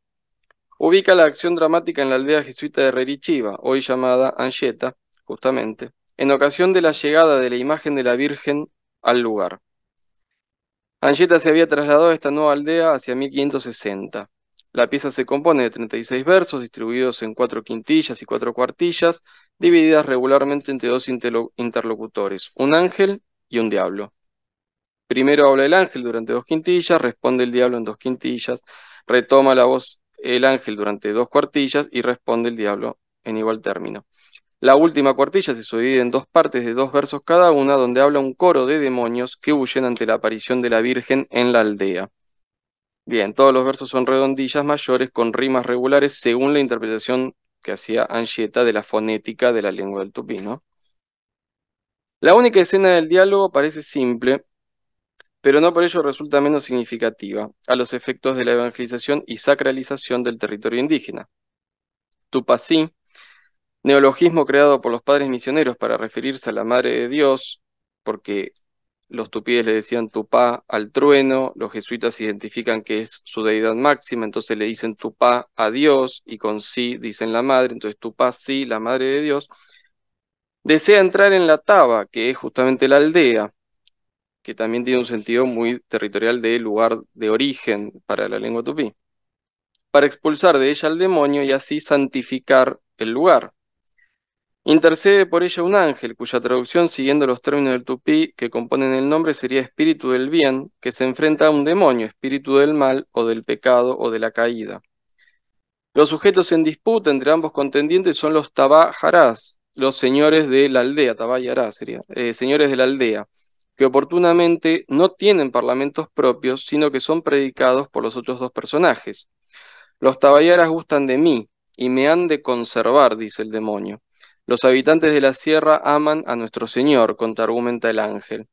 Ubica la acción dramática en la aldea jesuita de Rerichiva, hoy llamada Anchieta, justamente, en ocasión de la llegada de la imagen de la Virgen al lugar. Anchieta se había trasladado a esta nueva aldea hacia 1560. La pieza se compone de 36 versos distribuidos en cuatro quintillas y cuatro cuartillas, divididas regularmente entre dos interlocutores, un ángel y un diablo. Primero habla el ángel durante dos quintillas, responde el diablo en dos quintillas, retoma la voz el ángel durante dos cuartillas y responde el diablo en igual término. La última cuartilla se subdivide en dos partes de dos versos cada una, donde habla un coro de demonios que huyen ante la aparición de la Virgen en la aldea. Bien, todos los versos son redondillas mayores con rimas regulares según la interpretación que hacía Anchieta de la fonética de la lengua del tupí, La única escena del diálogo parece simple, pero no por ello resulta menos significativa a los efectos de la evangelización y sacralización del territorio indígena. Tupací, neologismo creado por los padres misioneros para referirse a la Madre de Dios, porque los tupíes le decían Tupá al trueno, los jesuitas identifican que es su deidad máxima, entonces le dicen Tupá a Dios y con sí dicen la Madre, entonces Tupá sí, la Madre de Dios, desea entrar en la Taba, que es justamente la aldea, que también tiene un sentido muy territorial de lugar de origen para la lengua tupí, para expulsar de ella al demonio y así santificar el lugar. Intercede por ella un ángel, cuya traducción, siguiendo los términos del tupí que componen el nombre, sería espíritu del bien, que se enfrenta a un demonio, espíritu del mal o del pecado o de la caída. Los sujetos en disputa entre ambos contendientes son los Tabajarás, los señores de la aldea, Tabá sería, eh, señores de la aldea, que oportunamente no tienen parlamentos propios, sino que son predicados por los otros dos personajes. Los tabayaras gustan de mí y me han de conservar, dice el demonio. Los habitantes de la sierra aman a nuestro Señor, contraargumenta el ángel.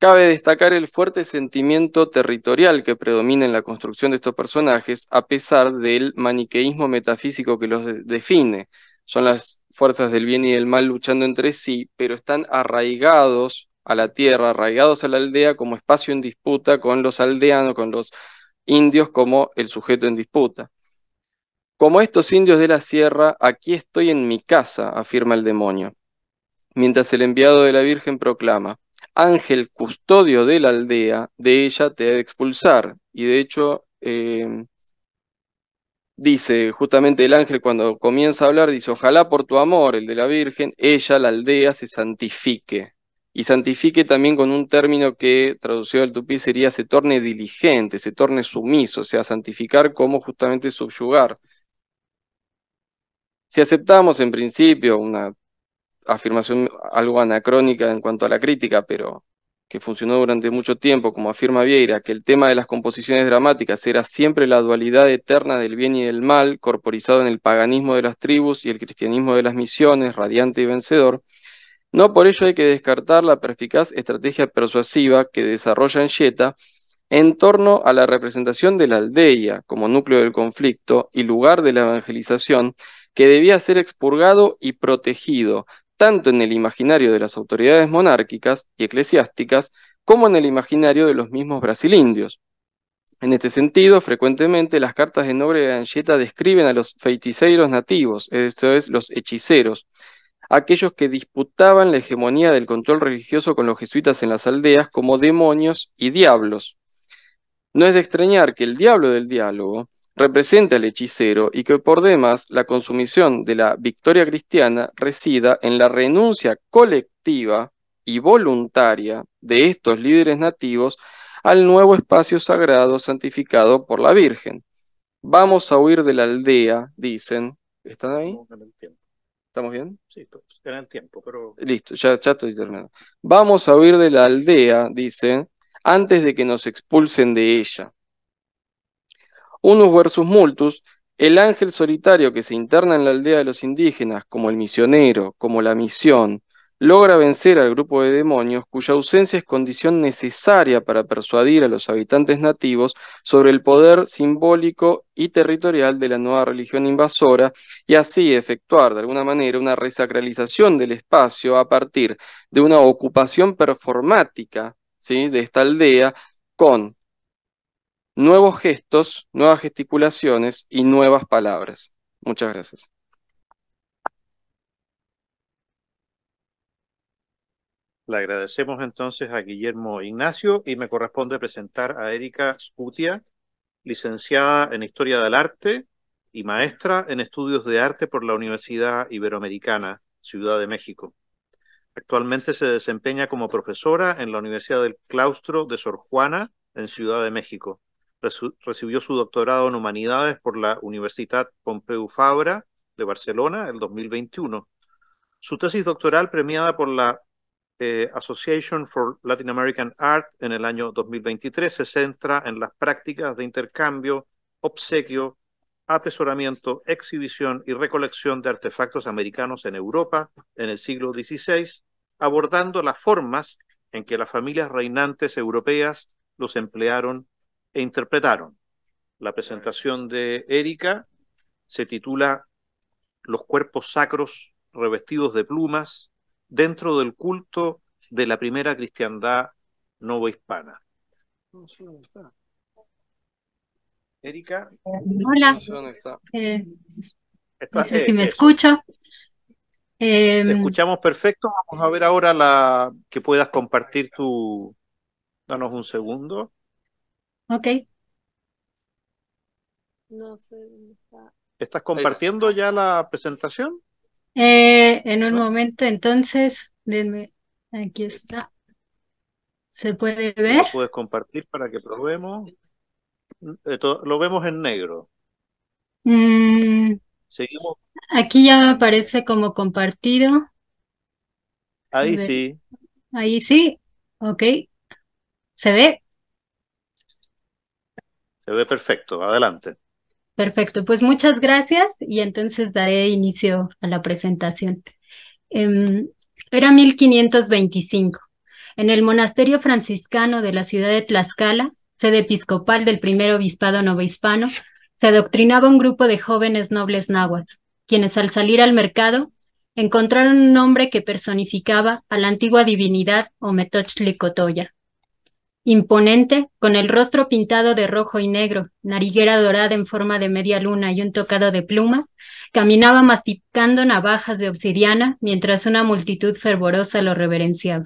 Cabe destacar el fuerte sentimiento territorial que predomina en la construcción de estos personajes, a pesar del maniqueísmo metafísico que los define. Son las fuerzas del bien y del mal luchando entre sí, pero están arraigados a la tierra, arraigados a la aldea como espacio en disputa con los aldeanos, con los indios como el sujeto en disputa. Como estos indios de la sierra, aquí estoy en mi casa, afirma el demonio. Mientras el enviado de la Virgen proclama, ángel custodio de la aldea, de ella te he de expulsar. Y de hecho, eh, dice justamente el ángel cuando comienza a hablar, dice, ojalá por tu amor, el de la Virgen, ella, la aldea, se santifique y santifique también con un término que traducido del tupí sería se torne diligente, se torne sumiso, o sea, santificar como justamente subyugar. Si aceptamos en principio una afirmación algo anacrónica en cuanto a la crítica, pero que funcionó durante mucho tiempo, como afirma Vieira, que el tema de las composiciones dramáticas era siempre la dualidad eterna del bien y del mal, corporizado en el paganismo de las tribus y el cristianismo de las misiones, radiante y vencedor, no por ello hay que descartar la perspicaz estrategia persuasiva que desarrolla Anchieta en torno a la representación de la aldea como núcleo del conflicto y lugar de la evangelización que debía ser expurgado y protegido tanto en el imaginario de las autoridades monárquicas y eclesiásticas como en el imaginario de los mismos brasilindios. En este sentido, frecuentemente las cartas de nombre de Anchieta describen a los feiticeiros nativos, esto es, los hechiceros, aquellos que disputaban la hegemonía del control religioso con los jesuitas en las aldeas como demonios y diablos. No es de extrañar que el diablo del diálogo represente al hechicero y que por demás la consumición de la victoria cristiana resida en la renuncia colectiva y voluntaria de estos líderes nativos al nuevo espacio sagrado santificado por la Virgen. Vamos a huir de la aldea, dicen. ¿Están ahí? ¿Estamos bien? Sí, pues el tiempo, pero. Listo, ya, estoy terminando. Vamos a huir de la aldea, dice, antes de que nos expulsen de ella. Unus versus Multus, el ángel solitario que se interna en la aldea de los indígenas, como el misionero, como la misión, logra vencer al grupo de demonios cuya ausencia es condición necesaria para persuadir a los habitantes nativos sobre el poder simbólico y territorial de la nueva religión invasora y así efectuar de alguna manera una resacralización del espacio a partir de una ocupación performática de esta aldea con nuevos gestos, nuevas gesticulaciones y nuevas palabras. Muchas gracias. Le agradecemos entonces a Guillermo Ignacio y me corresponde presentar a Erika Scutia, licenciada en Historia del Arte y maestra en Estudios de Arte por la Universidad Iberoamericana, Ciudad de México. Actualmente se desempeña como profesora en la Universidad del Claustro de Sor Juana, en Ciudad de México. Recibió su doctorado en Humanidades por la Universitat Pompeu Fabra de Barcelona en 2021. Su tesis doctoral, premiada por la eh, Association for Latin American Art en el año 2023 se centra en las prácticas de intercambio, obsequio, atesoramiento, exhibición y recolección de artefactos americanos en Europa en el siglo XVI, abordando las formas en que las familias reinantes europeas los emplearon e interpretaron. La presentación de Erika se titula Los cuerpos sacros revestidos de plumas, dentro del culto de la primera cristiandad novohispana. Erika. Hola. No sé dónde está. Eh, no sé eh, si me escucha Me em, escuchamos perfecto. Vamos a ver ahora la que puedas compartir tu. Danos un segundo. Ok. No sé dónde está. ¿Estás compartiendo ya la presentación? Eh, en un momento, entonces, denme, aquí está. ¿Se puede ver? puedes compartir para que probemos. lo vemos en negro. Mm, Seguimos. Aquí ya aparece como compartido. Ahí sí. Ahí sí. Ok. ¿Se ve? Se ve perfecto. Adelante. Perfecto, pues muchas gracias y entonces daré inicio a la presentación. Em, era 1525. En el monasterio franciscano de la ciudad de Tlaxcala, sede episcopal del primer obispado novohispano, se adoctrinaba un grupo de jóvenes nobles nahuas, quienes al salir al mercado encontraron un nombre que personificaba a la antigua divinidad Cotoya. Imponente, con el rostro pintado de rojo y negro, nariguera dorada en forma de media luna y un tocado de plumas, caminaba masticando navajas de obsidiana mientras una multitud fervorosa lo reverenciaba.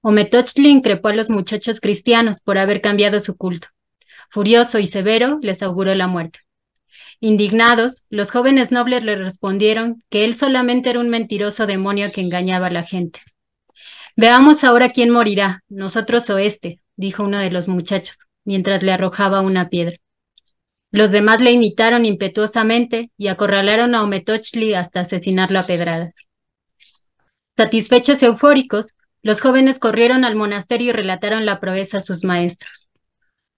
Ometochtli increpó a los muchachos cristianos por haber cambiado su culto. Furioso y severo, les auguró la muerte. Indignados, los jóvenes nobles le respondieron que él solamente era un mentiroso demonio que engañaba a la gente. Veamos ahora quién morirá, nosotros o este, dijo uno de los muchachos, mientras le arrojaba una piedra. Los demás le imitaron impetuosamente y acorralaron a Ometochli hasta asesinarlo a pedradas. Satisfechos y eufóricos, los jóvenes corrieron al monasterio y relataron la proeza a sus maestros.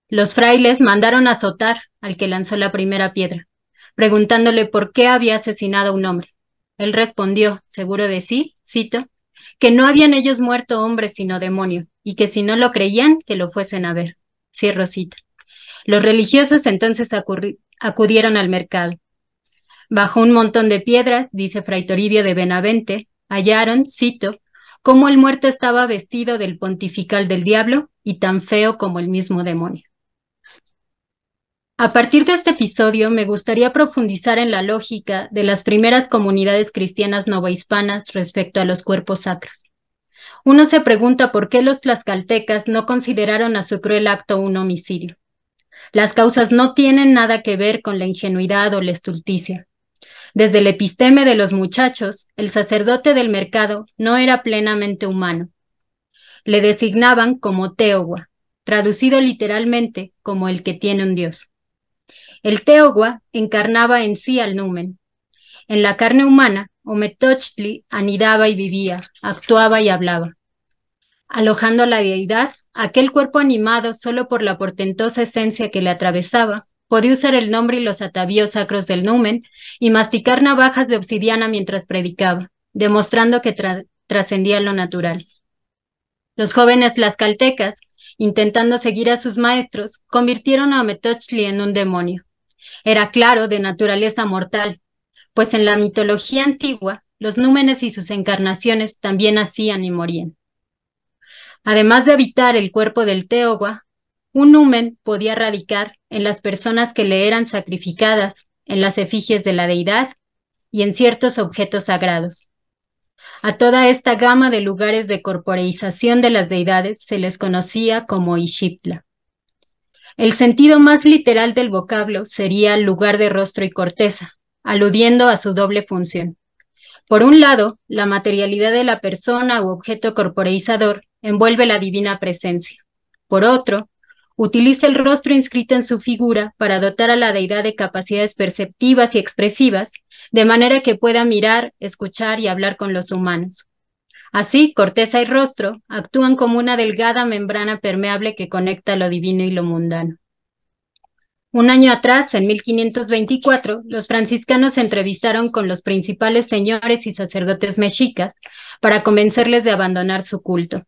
Los frailes mandaron azotar al que lanzó la primera piedra, preguntándole por qué había asesinado a un hombre. Él respondió, seguro de sí, cito, que no habían ellos muerto hombre sino demonio, y que si no lo creían, que lo fuesen a ver. Cierro cita. Los religiosos entonces acudieron al mercado. Bajo un montón de piedras, dice Fray Toribio de Benavente, hallaron, cito, cómo el muerto estaba vestido del pontifical del diablo y tan feo como el mismo demonio. A partir de este episodio me gustaría profundizar en la lógica de las primeras comunidades cristianas novohispanas respecto a los cuerpos sacros. Uno se pregunta por qué los tlaxcaltecas no consideraron a su cruel acto un homicidio. Las causas no tienen nada que ver con la ingenuidad o la estulticia. Desde el episteme de los muchachos, el sacerdote del mercado no era plenamente humano. Le designaban como Teowa, traducido literalmente como el que tiene un dios. El teogua encarnaba en sí al numen. En la carne humana, Ometochtli anidaba y vivía, actuaba y hablaba. Alojando a la deidad, aquel cuerpo animado solo por la portentosa esencia que le atravesaba, podía usar el nombre y los atavíos sacros del numen y masticar navajas de obsidiana mientras predicaba, demostrando que trascendía lo natural. Los jóvenes tlaxcaltecas, intentando seguir a sus maestros, convirtieron a Ometochtli en un demonio era claro de naturaleza mortal, pues en la mitología antigua los númenes y sus encarnaciones también nacían y morían. Además de habitar el cuerpo del Teogua, un númen podía radicar en las personas que le eran sacrificadas, en las efigies de la deidad y en ciertos objetos sagrados. A toda esta gama de lugares de corporeización de las deidades se les conocía como Ishiptla. El sentido más literal del vocablo sería lugar de rostro y corteza, aludiendo a su doble función. Por un lado, la materialidad de la persona u objeto corporeizador envuelve la divina presencia. Por otro, utiliza el rostro inscrito en su figura para dotar a la deidad de capacidades perceptivas y expresivas, de manera que pueda mirar, escuchar y hablar con los humanos. Así, corteza y rostro actúan como una delgada membrana permeable que conecta lo divino y lo mundano. Un año atrás, en 1524, los franciscanos se entrevistaron con los principales señores y sacerdotes mexicas para convencerles de abandonar su culto.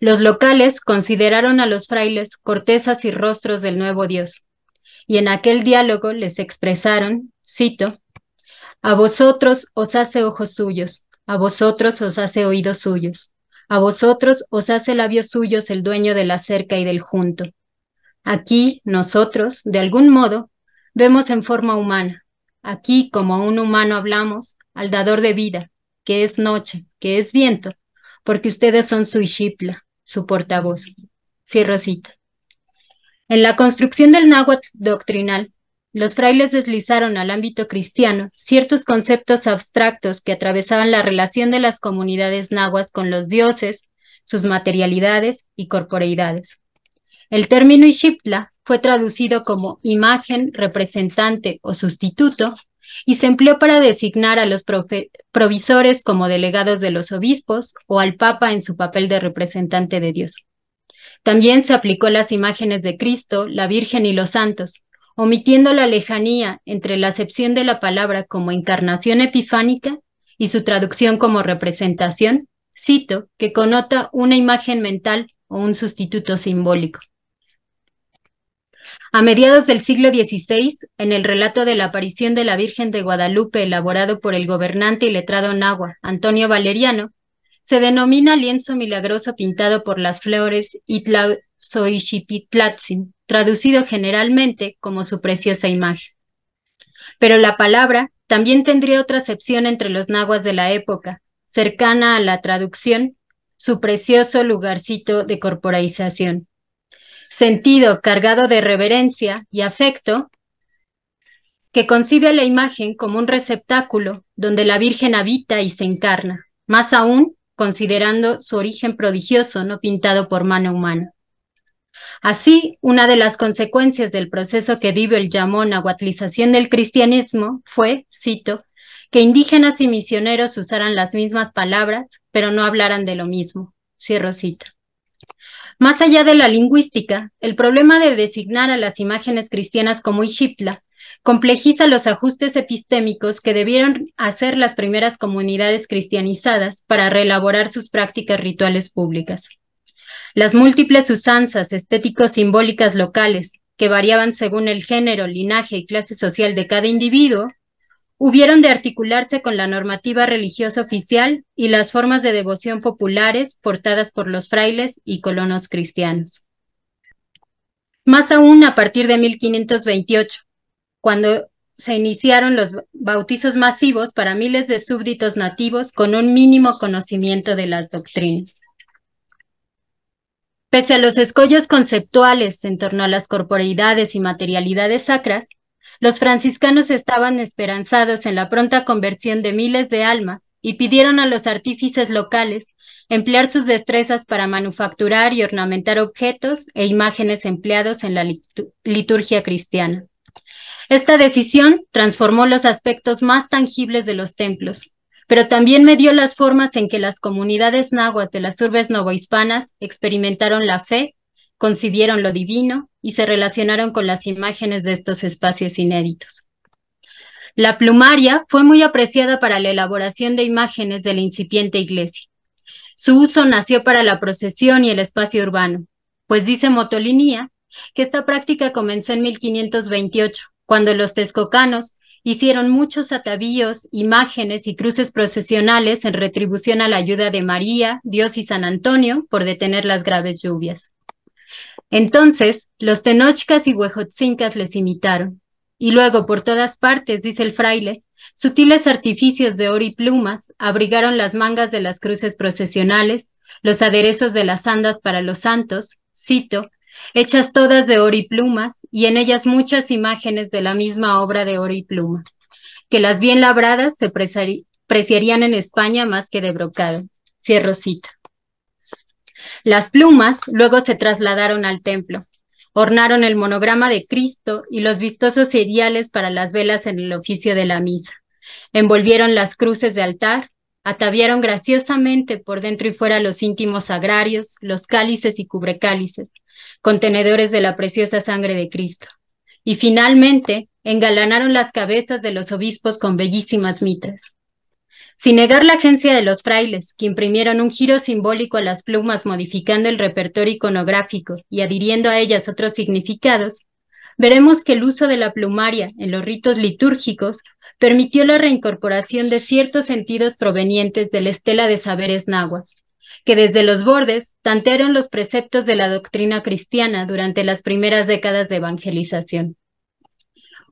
Los locales consideraron a los frailes cortezas y rostros del nuevo Dios, y en aquel diálogo les expresaron, cito, A vosotros os hace ojos suyos, a vosotros os hace oídos suyos. A vosotros os hace labios suyos el dueño de la cerca y del junto. Aquí nosotros, de algún modo, vemos en forma humana. Aquí, como a un humano, hablamos al dador de vida, que es noche, que es viento, porque ustedes son su ishipla, su portavoz. Cierro En la construcción del náhuatl doctrinal, los frailes deslizaron al ámbito cristiano ciertos conceptos abstractos que atravesaban la relación de las comunidades nahuas con los dioses, sus materialidades y corporeidades. El término Ishiptla fue traducido como imagen, representante o sustituto y se empleó para designar a los provisores como delegados de los obispos o al Papa en su papel de representante de Dios. También se aplicó las imágenes de Cristo, la Virgen y los santos, omitiendo la lejanía entre la acepción de la palabra como encarnación epifánica y su traducción como representación, cito, que conota una imagen mental o un sustituto simbólico. A mediados del siglo XVI, en el relato de la aparición de la Virgen de Guadalupe elaborado por el gobernante y letrado nahua Antonio Valeriano, se denomina lienzo milagroso pintado por las flores Itlauzoixipitlatzin, traducido generalmente como su preciosa imagen. Pero la palabra también tendría otra acepción entre los nahuas de la época, cercana a la traducción, su precioso lugarcito de corporalización. Sentido cargado de reverencia y afecto que concibe a la imagen como un receptáculo donde la Virgen habita y se encarna, más aún considerando su origen prodigioso no pintado por mano humana. Así, una de las consecuencias del proceso que Dibel llamó nahuatlización del cristianismo fue, cito, que indígenas y misioneros usaran las mismas palabras, pero no hablaran de lo mismo. Cierro cita. Más allá de la lingüística, el problema de designar a las imágenes cristianas como ishipla complejiza los ajustes epistémicos que debieron hacer las primeras comunidades cristianizadas para reelaborar sus prácticas rituales públicas. Las múltiples usanzas estético-simbólicas locales, que variaban según el género, linaje y clase social de cada individuo, hubieron de articularse con la normativa religiosa oficial y las formas de devoción populares portadas por los frailes y colonos cristianos. Más aún a partir de 1528, cuando se iniciaron los bautizos masivos para miles de súbditos nativos con un mínimo conocimiento de las doctrinas. Pese a los escollos conceptuales en torno a las corporeidades y materialidades sacras, los franciscanos estaban esperanzados en la pronta conversión de miles de almas y pidieron a los artífices locales emplear sus destrezas para manufacturar y ornamentar objetos e imágenes empleados en la liturgia cristiana. Esta decisión transformó los aspectos más tangibles de los templos, pero también me dio las formas en que las comunidades nahuas de las urbes novohispanas experimentaron la fe, concibieron lo divino y se relacionaron con las imágenes de estos espacios inéditos. La plumaria fue muy apreciada para la elaboración de imágenes de la incipiente iglesia. Su uso nació para la procesión y el espacio urbano, pues dice Motolinía que esta práctica comenzó en 1528, cuando los texcocanos hicieron muchos atavíos, imágenes y cruces procesionales en retribución a la ayuda de María, Dios y San Antonio por detener las graves lluvias. Entonces, los tenochcas y huejotzincas les imitaron. Y luego, por todas partes, dice el fraile, sutiles artificios de oro y plumas abrigaron las mangas de las cruces procesionales, los aderezos de las andas para los santos, cito, hechas todas de oro y plumas, y en ellas muchas imágenes de la misma obra de oro y pluma, que las bien labradas se preciarían en España más que de brocado. Cierro cita. Las plumas luego se trasladaron al templo, ornaron el monograma de Cristo y los vistosos cereales para las velas en el oficio de la misa. Envolvieron las cruces de altar, ataviaron graciosamente por dentro y fuera los íntimos agrarios, los cálices y cubrecálices, contenedores de la preciosa sangre de Cristo. Y finalmente, engalanaron las cabezas de los obispos con bellísimas mitras. Sin negar la agencia de los frailes, que imprimieron un giro simbólico a las plumas modificando el repertorio iconográfico y adhiriendo a ellas otros significados, veremos que el uso de la plumaria en los ritos litúrgicos permitió la reincorporación de ciertos sentidos provenientes de la estela de saberes náhuatl, que desde los bordes tantearon los preceptos de la doctrina cristiana durante las primeras décadas de evangelización.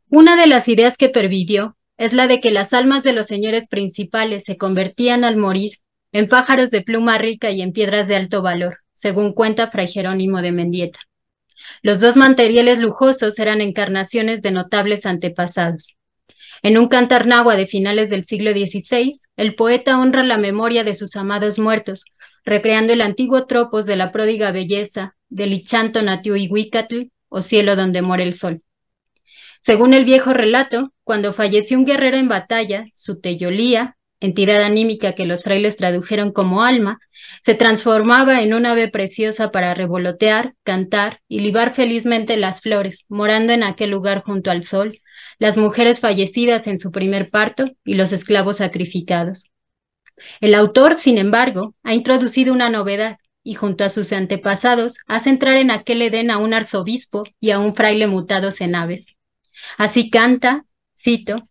Una de las ideas que pervivió es la de que las almas de los señores principales se convertían al morir en pájaros de pluma rica y en piedras de alto valor, según cuenta Fray Jerónimo de Mendieta. Los dos materiales lujosos eran encarnaciones de notables antepasados. En un cantar de finales del siglo XVI, el poeta honra la memoria de sus amados muertos, recreando el antiguo tropos de la pródiga belleza del Ichanto Natiu y o cielo donde mora el sol. Según el viejo relato, cuando falleció un guerrero en batalla, su teyolía, entidad anímica que los frailes tradujeron como alma, se transformaba en un ave preciosa para revolotear, cantar y libar felizmente las flores, morando en aquel lugar junto al sol, las mujeres fallecidas en su primer parto y los esclavos sacrificados. El autor, sin embargo, ha introducido una novedad y junto a sus antepasados hace entrar en aquel Edén a un arzobispo y a un fraile mutados en aves. Así canta, cito,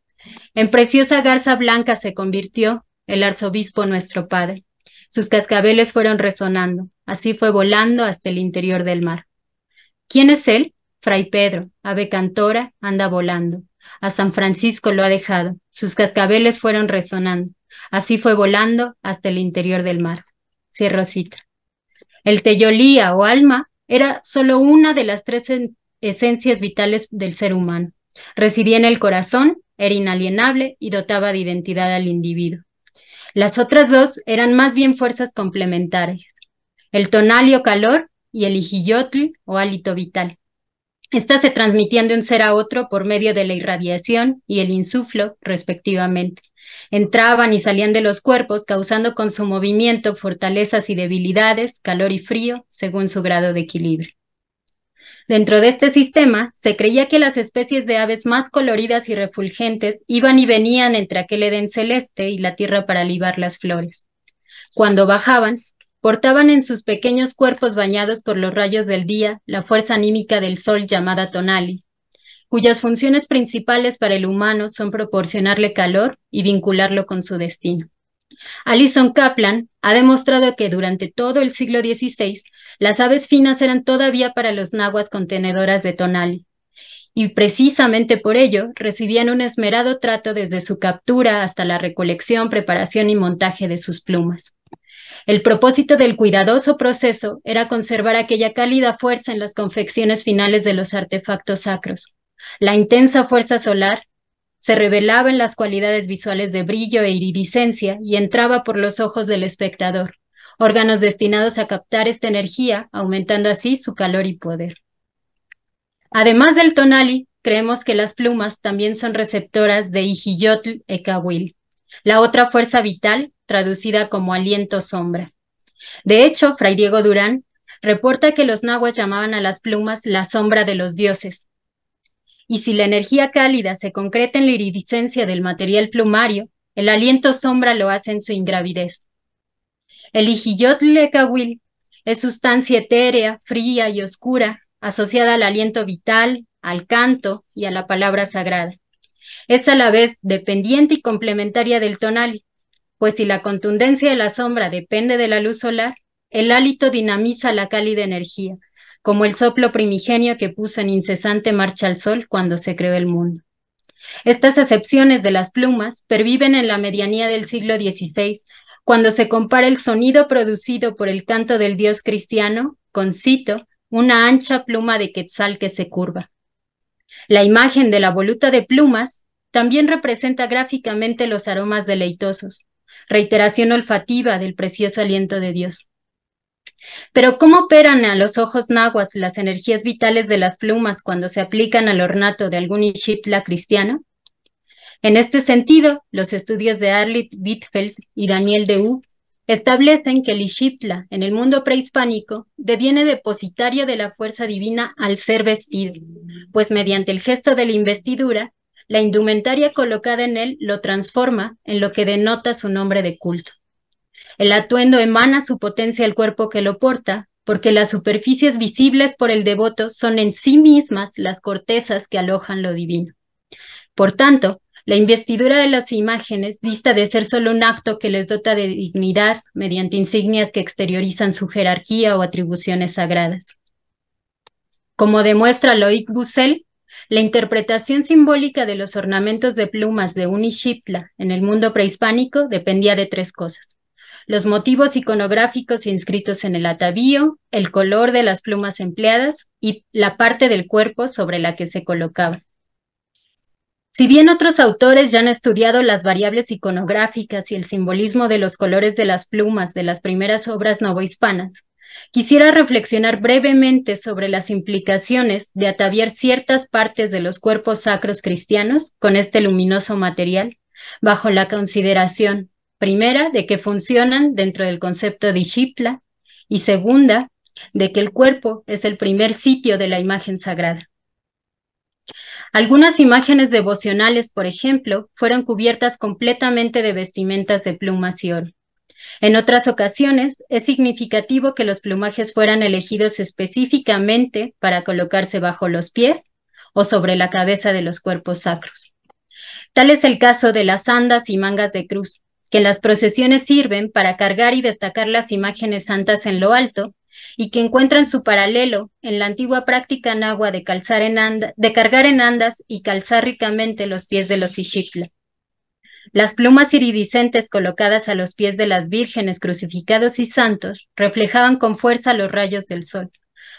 en preciosa garza blanca se convirtió el arzobispo nuestro padre. Sus cascabeles fueron resonando, así fue volando hasta el interior del mar. ¿Quién es él? Fray Pedro, ave cantora, anda volando. A San Francisco lo ha dejado, sus cascabeles fueron resonando, Así fue volando hasta el interior del mar. Cierro cita. El teyolía o alma era solo una de las tres esencias vitales del ser humano. Residía en el corazón, era inalienable y dotaba de identidad al individuo. Las otras dos eran más bien fuerzas complementarias, el tonalio calor y el hijillotl o hálito vital. Estas se transmitían de un ser a otro por medio de la irradiación y el insuflo, respectivamente. Entraban y salían de los cuerpos, causando con su movimiento fortalezas y debilidades, calor y frío, según su grado de equilibrio. Dentro de este sistema, se creía que las especies de aves más coloridas y refulgentes iban y venían entre aquel Edén celeste y la tierra para libar las flores. Cuando bajaban, portaban en sus pequeños cuerpos bañados por los rayos del día la fuerza anímica del sol llamada tonali, cuyas funciones principales para el humano son proporcionarle calor y vincularlo con su destino. Alison Kaplan ha demostrado que durante todo el siglo XVI las aves finas eran todavía para los nahuas contenedoras de tonal, y precisamente por ello recibían un esmerado trato desde su captura hasta la recolección, preparación y montaje de sus plumas. El propósito del cuidadoso proceso era conservar aquella cálida fuerza en las confecciones finales de los artefactos sacros, la intensa fuerza solar se revelaba en las cualidades visuales de brillo e iridiscencia y entraba por los ojos del espectador, órganos destinados a captar esta energía, aumentando así su calor y poder. Además del tonali, creemos que las plumas también son receptoras de Ijiyotl ekawil la otra fuerza vital traducida como aliento sombra. De hecho, Fray Diego Durán reporta que los nahuas llamaban a las plumas la sombra de los dioses, y si la energía cálida se concreta en la iridiscencia del material plumario, el aliento sombra lo hace en su ingravidez. El Ijiyotl Lecawil es sustancia etérea, fría y oscura, asociada al aliento vital, al canto y a la palabra sagrada. Es a la vez dependiente y complementaria del tonal, pues si la contundencia de la sombra depende de la luz solar, el hálito dinamiza la cálida energía, como el soplo primigenio que puso en incesante marcha al sol cuando se creó el mundo. Estas acepciones de las plumas perviven en la medianía del siglo XVI, cuando se compara el sonido producido por el canto del dios cristiano con, cito, una ancha pluma de quetzal que se curva. La imagen de la voluta de plumas también representa gráficamente los aromas deleitosos, reiteración olfativa del precioso aliento de Dios. Pero ¿cómo operan a los ojos nahuas las energías vitales de las plumas cuando se aplican al ornato de algún ishitla cristiano? En este sentido, los estudios de Arlit Wittfeld y Daniel Deu establecen que el Ishitla en el mundo prehispánico deviene depositario de la fuerza divina al ser vestido, pues mediante el gesto de la investidura, la indumentaria colocada en él lo transforma en lo que denota su nombre de culto. El atuendo emana su potencia al cuerpo que lo porta, porque las superficies visibles por el devoto son en sí mismas las cortezas que alojan lo divino. Por tanto, la investidura de las imágenes dista de ser solo un acto que les dota de dignidad mediante insignias que exteriorizan su jerarquía o atribuciones sagradas. Como demuestra Loic Bussell, la interpretación simbólica de los ornamentos de plumas de Unishitla en el mundo prehispánico dependía de tres cosas los motivos iconográficos inscritos en el atavío, el color de las plumas empleadas y la parte del cuerpo sobre la que se colocaba. Si bien otros autores ya han estudiado las variables iconográficas y el simbolismo de los colores de las plumas de las primeras obras novohispanas, quisiera reflexionar brevemente sobre las implicaciones de ataviar ciertas partes de los cuerpos sacros cristianos con este luminoso material, bajo la consideración, Primera, de que funcionan dentro del concepto de shipla, y segunda, de que el cuerpo es el primer sitio de la imagen sagrada. Algunas imágenes devocionales, por ejemplo, fueron cubiertas completamente de vestimentas de plumas y oro. En otras ocasiones, es significativo que los plumajes fueran elegidos específicamente para colocarse bajo los pies o sobre la cabeza de los cuerpos sacros. Tal es el caso de las andas y mangas de cruz, que las procesiones sirven para cargar y destacar las imágenes santas en lo alto, y que encuentran su paralelo en la antigua práctica de, calzar en anda, de cargar en andas y calzar ricamente los pies de los Ixitla. Las plumas iridiscentes colocadas a los pies de las vírgenes crucificados y santos reflejaban con fuerza los rayos del sol,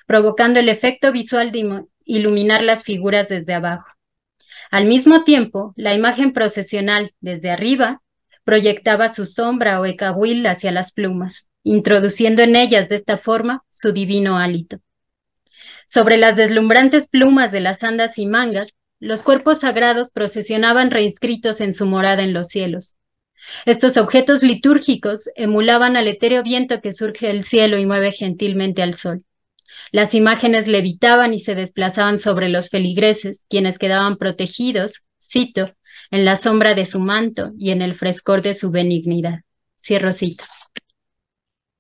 provocando el efecto visual de iluminar las figuras desde abajo. Al mismo tiempo, la imagen procesional desde arriba proyectaba su sombra o ecahuil hacia las plumas, introduciendo en ellas de esta forma su divino hálito. Sobre las deslumbrantes plumas de las andas y mangas, los cuerpos sagrados procesionaban reinscritos en su morada en los cielos. Estos objetos litúrgicos emulaban al etéreo viento que surge del cielo y mueve gentilmente al sol. Las imágenes levitaban y se desplazaban sobre los feligreses, quienes quedaban protegidos, cito, en la sombra de su manto y en el frescor de su benignidad. Cierrocito.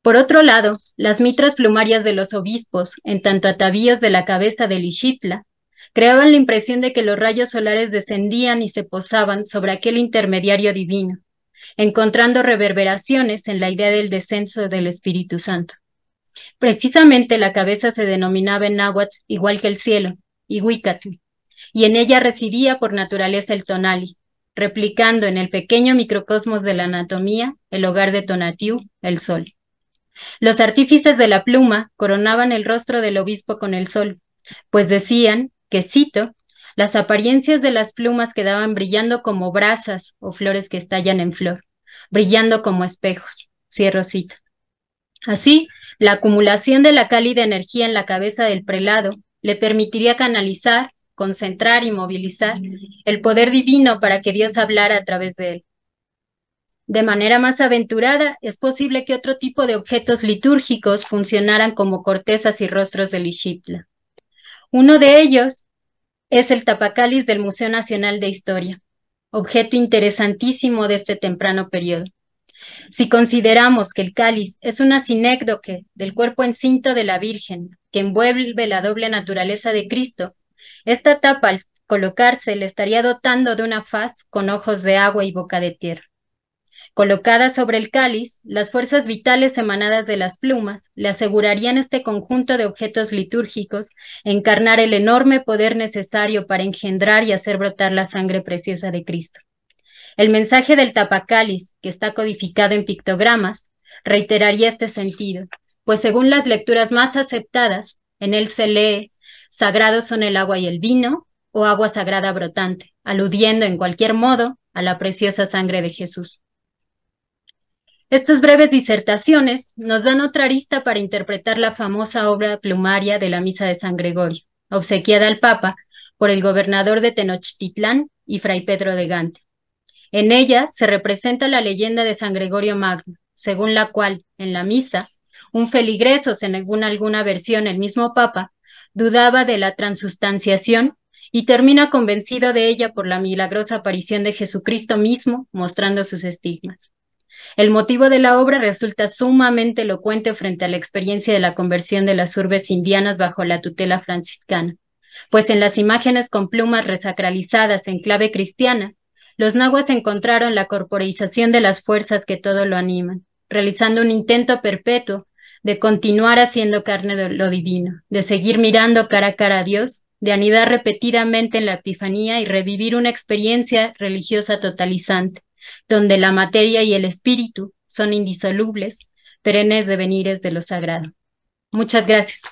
Por otro lado, las mitras plumarias de los obispos, en tanto atavíos de la cabeza del Lishitla, creaban la impresión de que los rayos solares descendían y se posaban sobre aquel intermediario divino, encontrando reverberaciones en la idea del descenso del Espíritu Santo. Precisamente la cabeza se denominaba en náhuatl igual que el cielo, huicatl, y en ella residía por naturaleza el tonali, replicando en el pequeño microcosmos de la anatomía el hogar de Tonatiuh, el sol. Los artífices de la pluma coronaban el rostro del obispo con el sol, pues decían que, cito, las apariencias de las plumas quedaban brillando como brasas o flores que estallan en flor, brillando como espejos. Cierro cito. Así, la acumulación de la cálida energía en la cabeza del prelado le permitiría canalizar concentrar y movilizar el poder divino para que Dios hablara a través de él. De manera más aventurada, es posible que otro tipo de objetos litúrgicos funcionaran como cortezas y rostros del Lichitla. Uno de ellos es el tapacáliz del Museo Nacional de Historia, objeto interesantísimo de este temprano periodo. Si consideramos que el cáliz es una sinécdoque del cuerpo encinto de la Virgen, que envuelve la doble naturaleza de Cristo, esta tapa, al colocarse le estaría dotando de una faz con ojos de agua y boca de tierra. Colocada sobre el cáliz, las fuerzas vitales emanadas de las plumas le asegurarían este conjunto de objetos litúrgicos encarnar el enorme poder necesario para engendrar y hacer brotar la sangre preciosa de Cristo. El mensaje del tapacáliz, que está codificado en pictogramas, reiteraría este sentido, pues según las lecturas más aceptadas, en él se lee Sagrados son el agua y el vino, o agua sagrada brotante, aludiendo en cualquier modo a la preciosa sangre de Jesús. Estas breves disertaciones nos dan otra arista para interpretar la famosa obra plumaria de la Misa de San Gregorio, obsequiada al Papa por el gobernador de Tenochtitlán y Fray Pedro de Gante. En ella se representa la leyenda de San Gregorio Magno, según la cual, en la misa, un feligreso, según alguna versión el mismo Papa, dudaba de la transustanciación y termina convencido de ella por la milagrosa aparición de Jesucristo mismo mostrando sus estigmas. El motivo de la obra resulta sumamente elocuente frente a la experiencia de la conversión de las urbes indianas bajo la tutela franciscana, pues en las imágenes con plumas resacralizadas en clave cristiana, los nahuas encontraron la corporización de las fuerzas que todo lo animan, realizando un intento perpetuo de continuar haciendo carne de lo divino, de seguir mirando cara a cara a Dios, de anidar repetidamente en la epifanía y revivir una experiencia religiosa totalizante, donde la materia y el espíritu son indisolubles, perennes devenires de lo sagrado. Muchas gracias.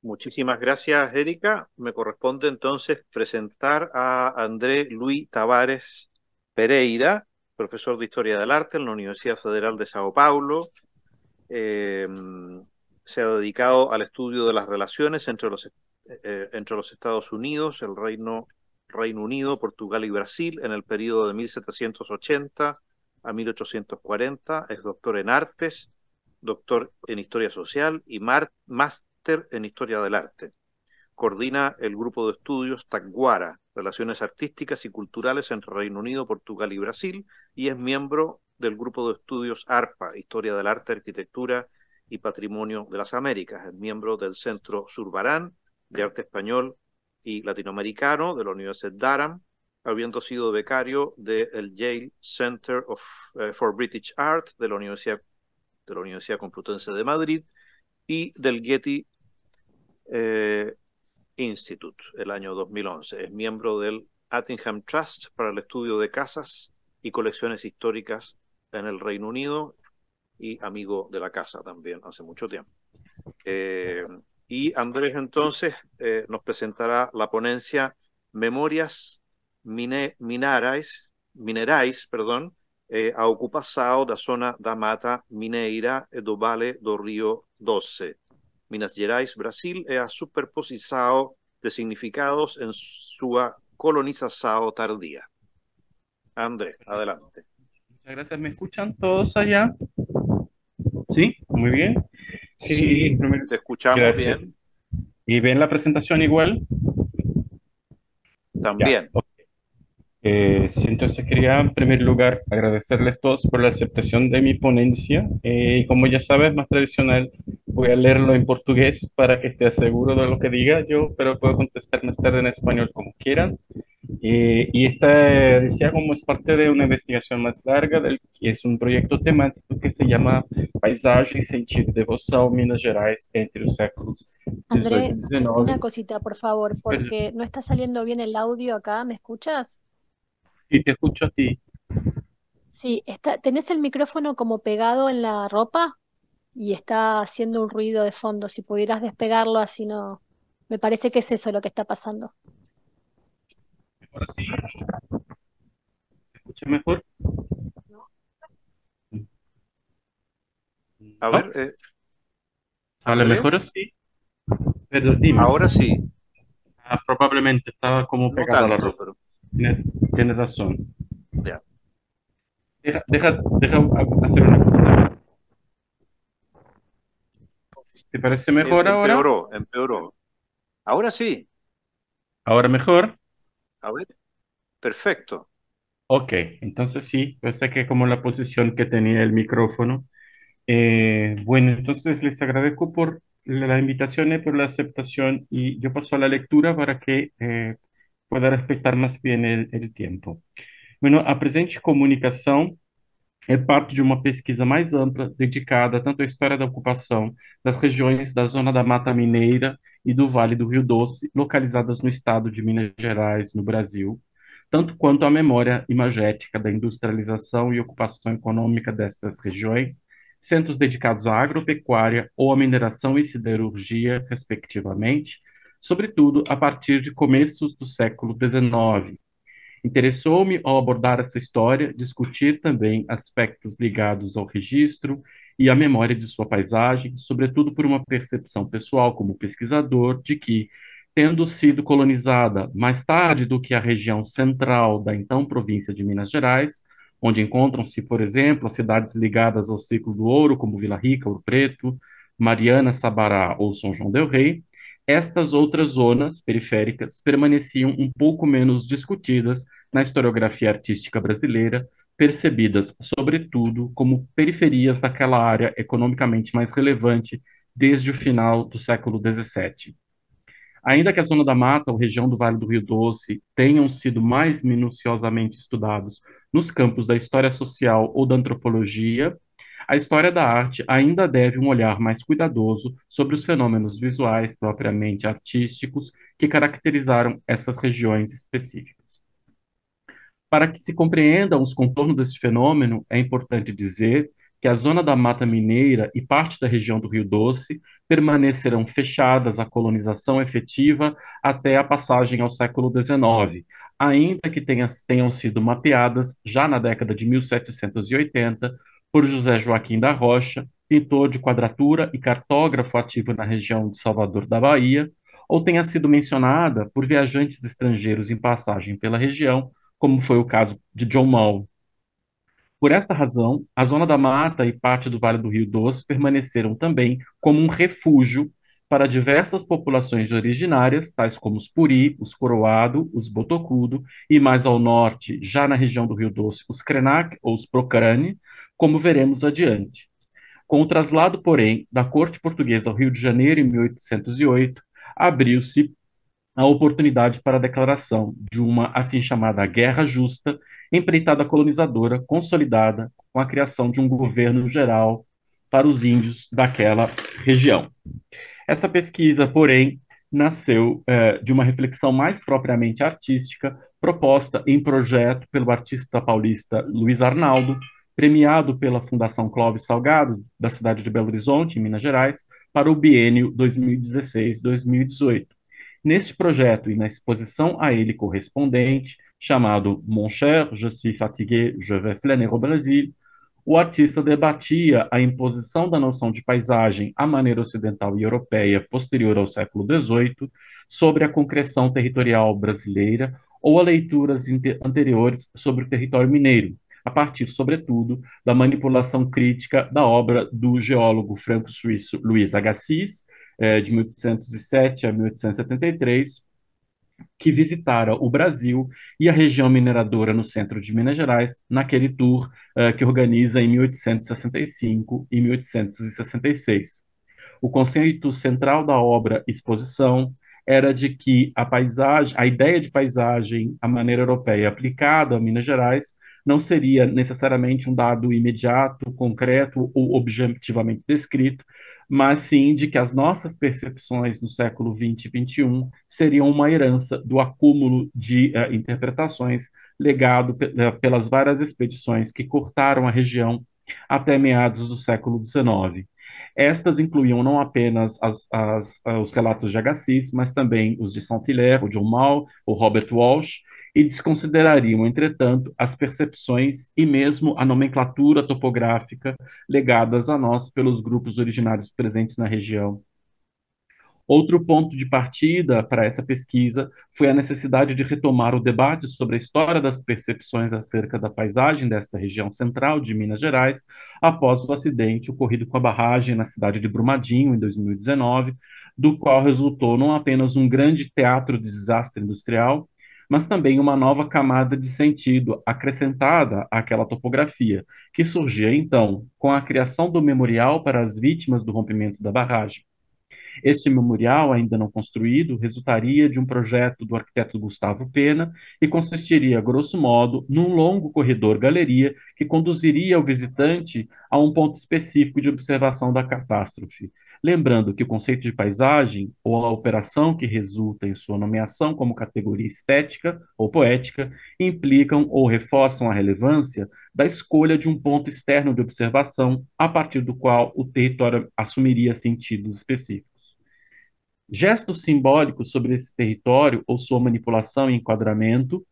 Muchísimas gracias, Erika. Me corresponde entonces presentar a André Luis Tavares Pereira, profesor de Historia del Arte en la Universidad Federal de Sao Paulo. Eh, se ha dedicado al estudio de las relaciones entre los, eh, entre los Estados Unidos, el Reino, Reino Unido, Portugal y Brasil en el periodo de 1780 a 1840. Es doctor en artes, doctor en historia social y máster en historia del arte coordina el grupo de estudios Taguara, Relaciones Artísticas y Culturales entre Reino Unido, Portugal y Brasil, y es miembro del grupo de estudios ARPA, Historia del Arte, Arquitectura y Patrimonio de las Américas. Es miembro del Centro Surbarán de Arte Español y Latinoamericano de la Universidad Durham, habiendo sido becario del Yale Center of, eh, for British Art de la, Universidad, de la Universidad Complutense de Madrid y del Getty eh, Institute el año 2011. Es miembro del Attingham Trust para el estudio de casas y colecciones históricas en el Reino Unido y amigo de la casa también hace mucho tiempo. Eh, y Andrés entonces eh, nos presentará la ponencia Memorias Minarais, Minerais perdón, eh, a ocupação da zona da mata mineira do Vale do Rio Doce. Minas Gerais, Brasil, eh, ha superposizado de significados en su colonización tardía. André, adelante. Muchas gracias. ¿Me escuchan todos allá? Sí, muy bien. Sí, te escuchamos bien. ¿Y ven la presentación igual? También. Eh, sí, entonces quería en primer lugar agradecerles todos por la aceptación de mi ponencia eh, y como ya sabes, más tradicional, voy a leerlo en portugués para que esté seguro de lo que diga yo, pero puedo contestar más tarde en español como quieran. Eh, y esta, eh, decía, como es parte de una investigación más larga, del, que es un proyecto temático que se llama Paisaje y Sentido de Vossal, Minas Gerais, entre los séculos André, una cosita, por favor, porque no está saliendo bien el audio acá, ¿me escuchas? Sí, te escucho a ti. Sí, está, ¿tenés el micrófono como pegado en la ropa? Y está haciendo un ruido de fondo. Si pudieras despegarlo, así no. Me parece que es eso lo que está pasando. Mejor sí. ¿Te escuchas mejor? No. Mm. A ver. Eh, mejor así? Pero dime. Ahora sí. Ah, probablemente estaba como pegado a la ropa. Tienes, razón. Ya. Deja, hacer una cosa. ¿Te parece mejor ahora? Empeoró, empeoró. Ahora sí. Ahora mejor. A ver. Perfecto. Ok, entonces sí, pensé que como la posición que tenía el micrófono. Eh, bueno, entonces les agradezco por las invitaciones, eh, por la aceptación y yo paso a la lectura para que eh, poder respeitar mais bem el, el Bueno, a presente comunicação é parte de uma pesquisa mais ampla dedicada tanto à história da ocupação das regiões da Zona da Mata Mineira e do Vale do Rio Doce, localizadas no estado de Minas Gerais, no Brasil, tanto quanto à memória imagética da industrialização e ocupação econômica destas regiões, centros dedicados à agropecuária ou à mineração e siderurgia, respectivamente, sobretudo a partir de começos do século XIX. Interessou-me ao abordar essa história discutir também aspectos ligados ao registro e à memória de sua paisagem, sobretudo por uma percepção pessoal como pesquisador de que, tendo sido colonizada mais tarde do que a região central da então província de Minas Gerais, onde encontram-se, por exemplo, as cidades ligadas ao ciclo do ouro, como Vila Rica, Ouro Preto, Mariana, Sabará ou São João del Rei, estas outras zonas periféricas permaneciam um pouco menos discutidas na historiografia artística brasileira, percebidas, sobretudo, como periferias daquela área economicamente mais relevante desde o final do século XVII. Ainda que a Zona da Mata ou região do Vale do Rio Doce tenham sido mais minuciosamente estudados nos campos da história social ou da antropologia, a história da arte ainda deve um olhar mais cuidadoso sobre os fenômenos visuais propriamente artísticos que caracterizaram essas regiões específicas. Para que se compreendam os contornos desse fenômeno, é importante dizer que a zona da Mata Mineira e parte da região do Rio Doce permanecerão fechadas à colonização efetiva até a passagem ao século XIX, ainda que tenham sido mapeadas já na década de 1780 por José Joaquim da Rocha, pintor de quadratura e cartógrafo ativo na região de Salvador da Bahia, ou tenha sido mencionada por viajantes estrangeiros em passagem pela região, como foi o caso de John Mall. Por esta razão, a Zona da Mata e parte do Vale do Rio Doce permaneceram também como um refúgio para diversas populações originárias, tais como os Puri, os Coroado, os Botocudo e mais ao norte, já na região do Rio Doce, os Krenak ou os Procrane, como veremos adiante. Com o traslado, porém, da corte portuguesa ao Rio de Janeiro em 1808, abriu-se a oportunidade para a declaração de uma assim chamada guerra justa, empreitada colonizadora, consolidada com a criação de um governo geral para os índios daquela região. Essa pesquisa, porém, nasceu eh, de uma reflexão mais propriamente artística, proposta em projeto pelo artista paulista Luiz Arnaldo, premiado pela Fundação Clóvis Salgado, da cidade de Belo Horizonte, em Minas Gerais, para o biênio 2016-2018. Neste projeto e na exposição a ele correspondente, chamado Mon cher, je suis fatigué, je vais flâner au Brasil, o artista debatia a imposição da noção de paisagem à maneira ocidental e europeia posterior ao século XVIII sobre a concreção territorial brasileira ou a leituras anteriores sobre o território mineiro, a partir, sobretudo, da manipulação crítica da obra do geólogo franco-suíço Luiz Agassiz, eh, de 1807 a 1873, que visitara o Brasil e a região mineradora no centro de Minas Gerais naquele tour eh, que organiza em 1865 e 1866. O conceito central da obra Exposição era de que a paisagem, a ideia de paisagem, a maneira europeia aplicada a Minas Gerais, não seria necessariamente um dado imediato, concreto ou objetivamente descrito, mas sim de que as nossas percepções no século 20 e 21 seriam uma herança do acúmulo de uh, interpretações legado eh, pelas várias expedições que cortaram a região até meados do século XIX. Estas incluíam não apenas as, as, eh, os relatos de Agassiz, mas também os de Saint-Hilaire, o John Maul, o Robert Walsh, e desconsiderariam, entretanto, as percepções e mesmo a nomenclatura topográfica legadas a nós pelos grupos originários presentes na região. Outro ponto de partida para essa pesquisa foi a necessidade de retomar o debate sobre a história das percepções acerca da paisagem desta região central de Minas Gerais após o acidente ocorrido com a barragem na cidade de Brumadinho em 2019, do qual resultou não apenas um grande teatro de desastre industrial, mas também uma nova camada de sentido acrescentada àquela topografia, que surgia então com a criação do memorial para as vítimas do rompimento da barragem. Este memorial, ainda não construído, resultaria de um projeto do arquiteto Gustavo Pena e consistiria, grosso modo, num longo corredor-galeria que conduziria o visitante a um ponto específico de observação da catástrofe, Lembrando que o conceito de paisagem, ou a operação que resulta em sua nomeação como categoria estética ou poética, implicam ou reforçam a relevância da escolha de um ponto externo de observação a partir do qual o território assumiria sentidos específicos. Gestos simbólicos sobre esse território ou sua manipulação e enquadramento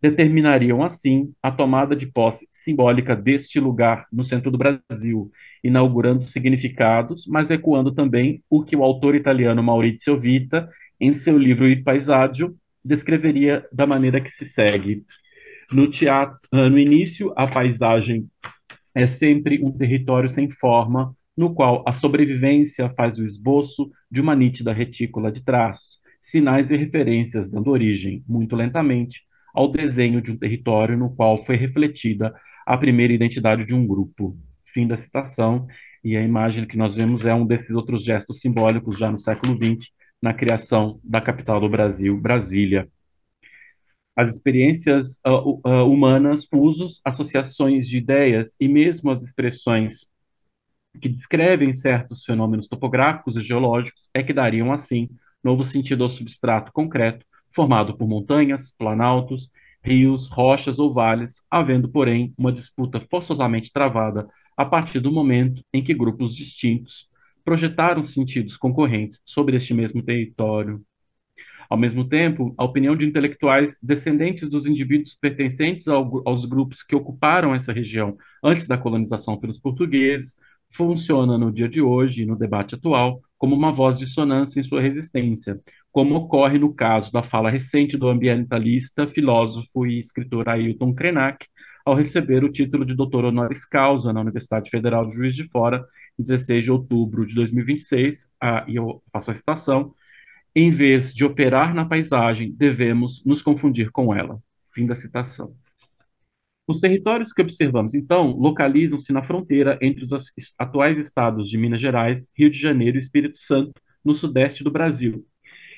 determinariam assim a tomada de posse simbólica deste lugar no centro do Brasil, inaugurando significados, mas ecoando também o que o autor italiano Maurizio Vita, em seu livro Il Paesaggio, descreveria da maneira que se segue. No, teatro, eh, no início, a paisagem é sempre um território sem forma, no qual a sobrevivência faz o esboço de uma nítida retícula de traços, sinais e referências, dando origem, muito lentamente, ao desenho de um território no qual foi refletida a primeira identidade de um grupo. Fim da citação. E a imagem que nós vemos é um desses outros gestos simbólicos já no século XX, na criação da capital do Brasil, Brasília. As experiências uh, uh, humanas, usos, associações de ideias e mesmo as expressões que descrevem certos fenômenos topográficos e geológicos é que dariam, assim, novo sentido ao substrato concreto, formado por montanhas, planaltos, rios, rochas ou vales, havendo, porém, uma disputa forçosamente travada a partir do momento em que grupos distintos projetaram sentidos concorrentes sobre este mesmo território. Ao mesmo tempo, a opinião de intelectuais descendentes dos indivíduos pertencentes ao, aos grupos que ocuparam essa região antes da colonização pelos portugueses funciona no dia de hoje, no debate atual, como uma voz dissonância em sua resistência, como ocorre no caso da fala recente do ambientalista, filósofo e escritor Ailton Krenak, ao receber o título de doutor honoris causa na Universidade Federal de Juiz de Fora, em 16 de outubro de 2026, a, ah, e eu faço a citação, em vez de operar na paisagem, devemos nos confundir com ela. Fim da citação. Os territórios que observamos, então, localizam-se na fronteira entre os atuais estados de Minas Gerais, Rio de Janeiro e Espírito Santo, no sudeste do Brasil.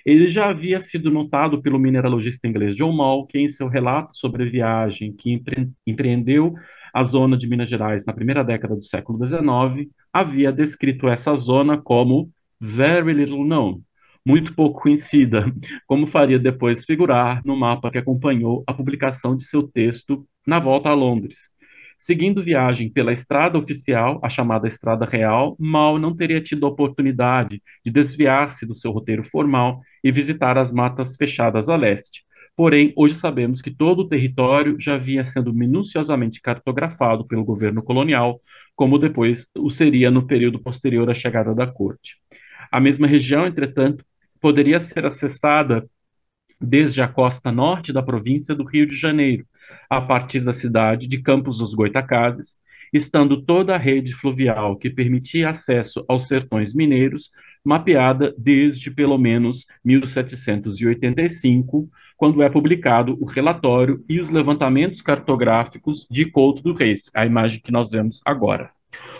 Ele já havia sido notado pelo mineralogista inglês John Mall, que, em seu relato sobre a viagem que empre empreendeu a zona de Minas Gerais na primeira década do século XIX, havia descrito essa zona como very little known, muito pouco conhecida, como faria depois figurar no mapa que acompanhou a publicação de seu texto na volta a Londres. Seguindo viagem pela estrada oficial, a chamada Estrada Real, Mal não teria tido a oportunidade de desviar-se do seu roteiro formal e visitar as matas fechadas a leste. Porém, hoje sabemos que todo o território já vinha sendo minuciosamente cartografado pelo governo colonial, como depois o seria no período posterior à chegada da corte. A mesma região, entretanto, poderia ser acessada desde a costa norte da província do Rio de Janeiro, a partir da cidade de Campos dos Goitacazes, estando toda a rede fluvial que permitia acesso aos sertões mineiros mapeada desde pelo menos 1785, quando é publicado o relatório e os levantamentos cartográficos de Couto do Reis, a imagem que nós vemos agora.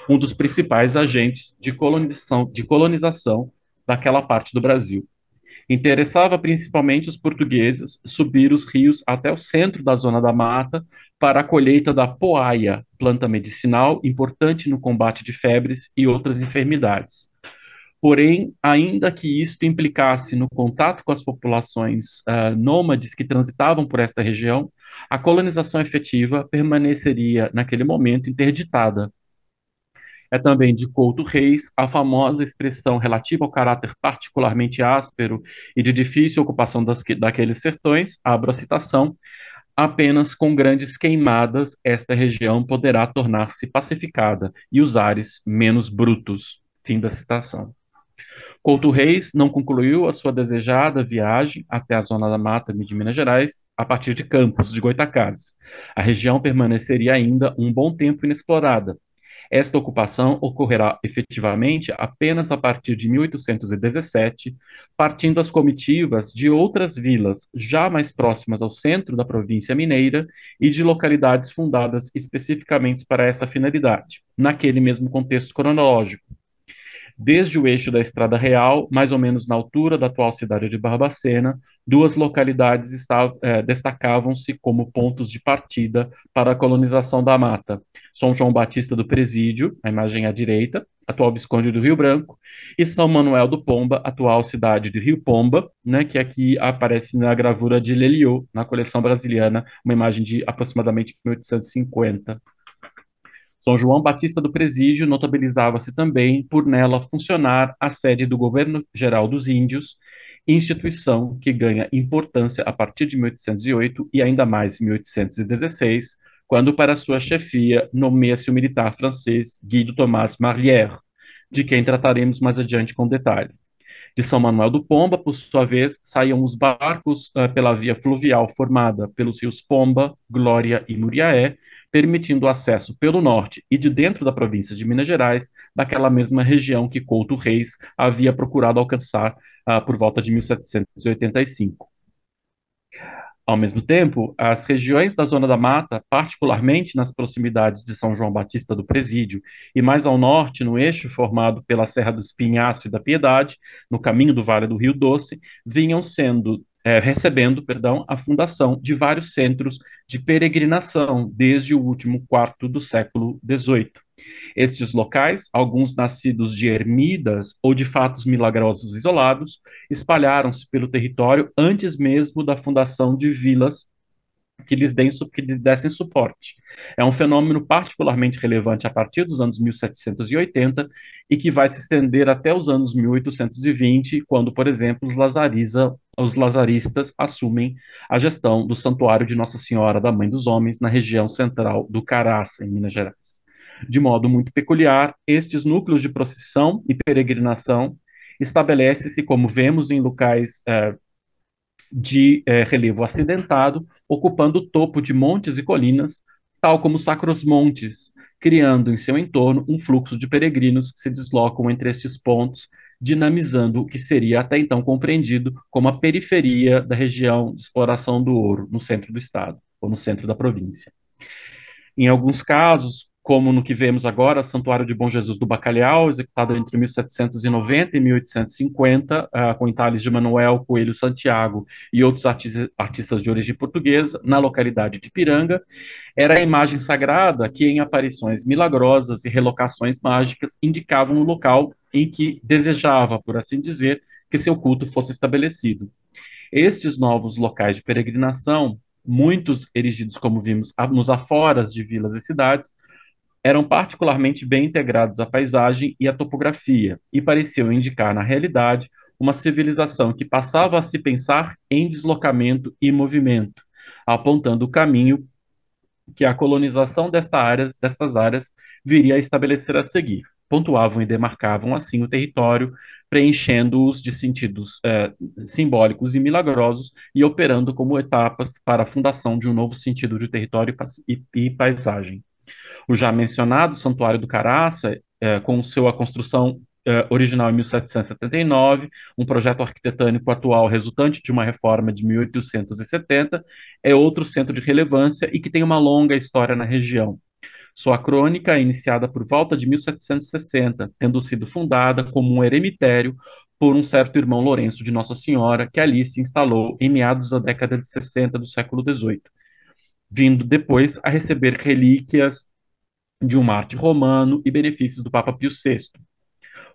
Um dos principais agentes de colonização, de colonização daquela parte do Brasil. Interessava principalmente os portugueses subir os rios até o centro da zona da mata para a colheita da poaia, planta medicinal importante no combate de febres e outras enfermidades. Porém, ainda que isto implicasse no contato com as populações uh, nômades que transitavam por esta região, a colonização efetiva permaneceria, naquele momento, interditada, é também de Couto Reis a famosa expressão relativa ao caráter particularmente áspero e de difícil ocupação das, daqueles sertões, abro a citação, apenas com grandes queimadas esta região poderá tornar-se pacificada e os ares menos brutos. Fim da citação. Couto Reis não concluiu a sua desejada viagem até a zona da mata de Minas Gerais a partir de Campos de Goitacazes. A região permaneceria ainda um bom tempo inexplorada, esta ocupação ocorrerá efetivamente apenas a partir de 1817, partindo as comitivas de outras vilas já mais próximas ao centro da província mineira e de localidades fundadas especificamente para essa finalidade, naquele mesmo contexto cronológico, desde o eixo da Estrada Real, mais ou menos na altura da atual cidade de Barbacena, duas localidades estav- eh, destacavam-se como pontos de partida para a colonização da mata: São João Batista do Presídio, a imagem à direita, atual Visconde do Rio Branco, e São Manuel do Pomba, atual cidade de Rio Pomba, né, que aqui aparece na gravura de Lelio, na coleção brasileira, uma imagem de aproximadamente 1850. São João Batista do Presídio notabilizava-se também por nela funcionar a sede do Governo Geral dos Índios, instituição que ganha importância a partir de 1808 e ainda mais em 1816, quando para sua chefia nomeia-se o militar francês Guido Thomas Marlière, de quem trataremos mais adiante com detalhe. De São Manuel do Pomba, por sua vez, saíam os barcos uh, pela via fluvial formada pelos rios Pomba, Glória e Muriaé, permitindo o acesso pelo norte e de dentro da província de Minas Gerais, daquela mesma região que Couto Reis havia procurado alcançar uh, por volta de 1785. Ao mesmo tempo, as regiões da Zona da Mata, particularmente nas proximidades de São João Batista do Presídio e mais ao norte, no eixo formado pela Serra do Espinhaço e da Piedade, no caminho do Vale do Rio Doce, vinham sendo é, recebendo, perdão, a fundação de vários centros de peregrinação desde o último quarto do século XVIII. Estes locais, alguns nascidos de ermidas ou de fatos milagrosos isolados, espalharam-se pelo território antes mesmo da fundação de vilas que lhes, deem, que lhes dessem suporte. É um fenômeno particularmente relevante a partir dos anos 1780 e que vai se estender até os anos 1820, quando, por exemplo, os, lazariza, os lazaristas assumem a gestão do Santuário de Nossa Senhora da Mãe dos Homens na região central do Caraça, em Minas Gerais. De modo muito peculiar, estes núcleos de procissão e peregrinação estabelece-se, como vemos em locais eh, de é, relevo acidentado, ocupando o topo de montes e colinas, tal como sacros montes, criando em seu entorno um fluxo de peregrinos que se deslocam entre estes pontos, dinamizando o que seria até então compreendido como a periferia da região de exploração do ouro, no centro do estado, ou no centro da província. Em alguns casos, como no que vemos agora, Santuário de Bom Jesus do Bacalhau, executado entre 1790 e 1850, uh, ah, com entalhes de Manuel Coelho Santiago e outros artistas de origem portuguesa, na localidade de Piranga, era a imagem sagrada que, em aparições milagrosas e relocações mágicas, indicavam o local em que desejava, por assim dizer, que seu culto fosse estabelecido. Estes novos locais de peregrinação muitos erigidos, como vimos, nos aforas de vilas e cidades, eram particularmente bem integrados à paisagem e à topografia, e pareciam indicar, na realidade, uma civilização que passava a se pensar em deslocamento e movimento, apontando o caminho que a colonização desta área, destas áreas viria a estabelecer a seguir. Pontuavam e demarcavam assim o território, preenchendo-os de sentidos eh, simbólicos e milagrosos e operando como etapas para a fundação de um novo sentido de território e, e paisagem o já mencionado Santuário do Caraça, eh, com sua construção eh, original em 1779, um projeto arquitetônico atual resultante de uma reforma de 1870, é outro centro de relevância e que tem uma longa história na região. Sua crônica é iniciada por volta de 1760, tendo sido fundada como um eremitério por um certo irmão Lourenço de Nossa Senhora, que ali se instalou em meados da década de 60 do século XVIII, vindo depois a receber relíquias de um Marte romano e benefícios do Papa Pio VI.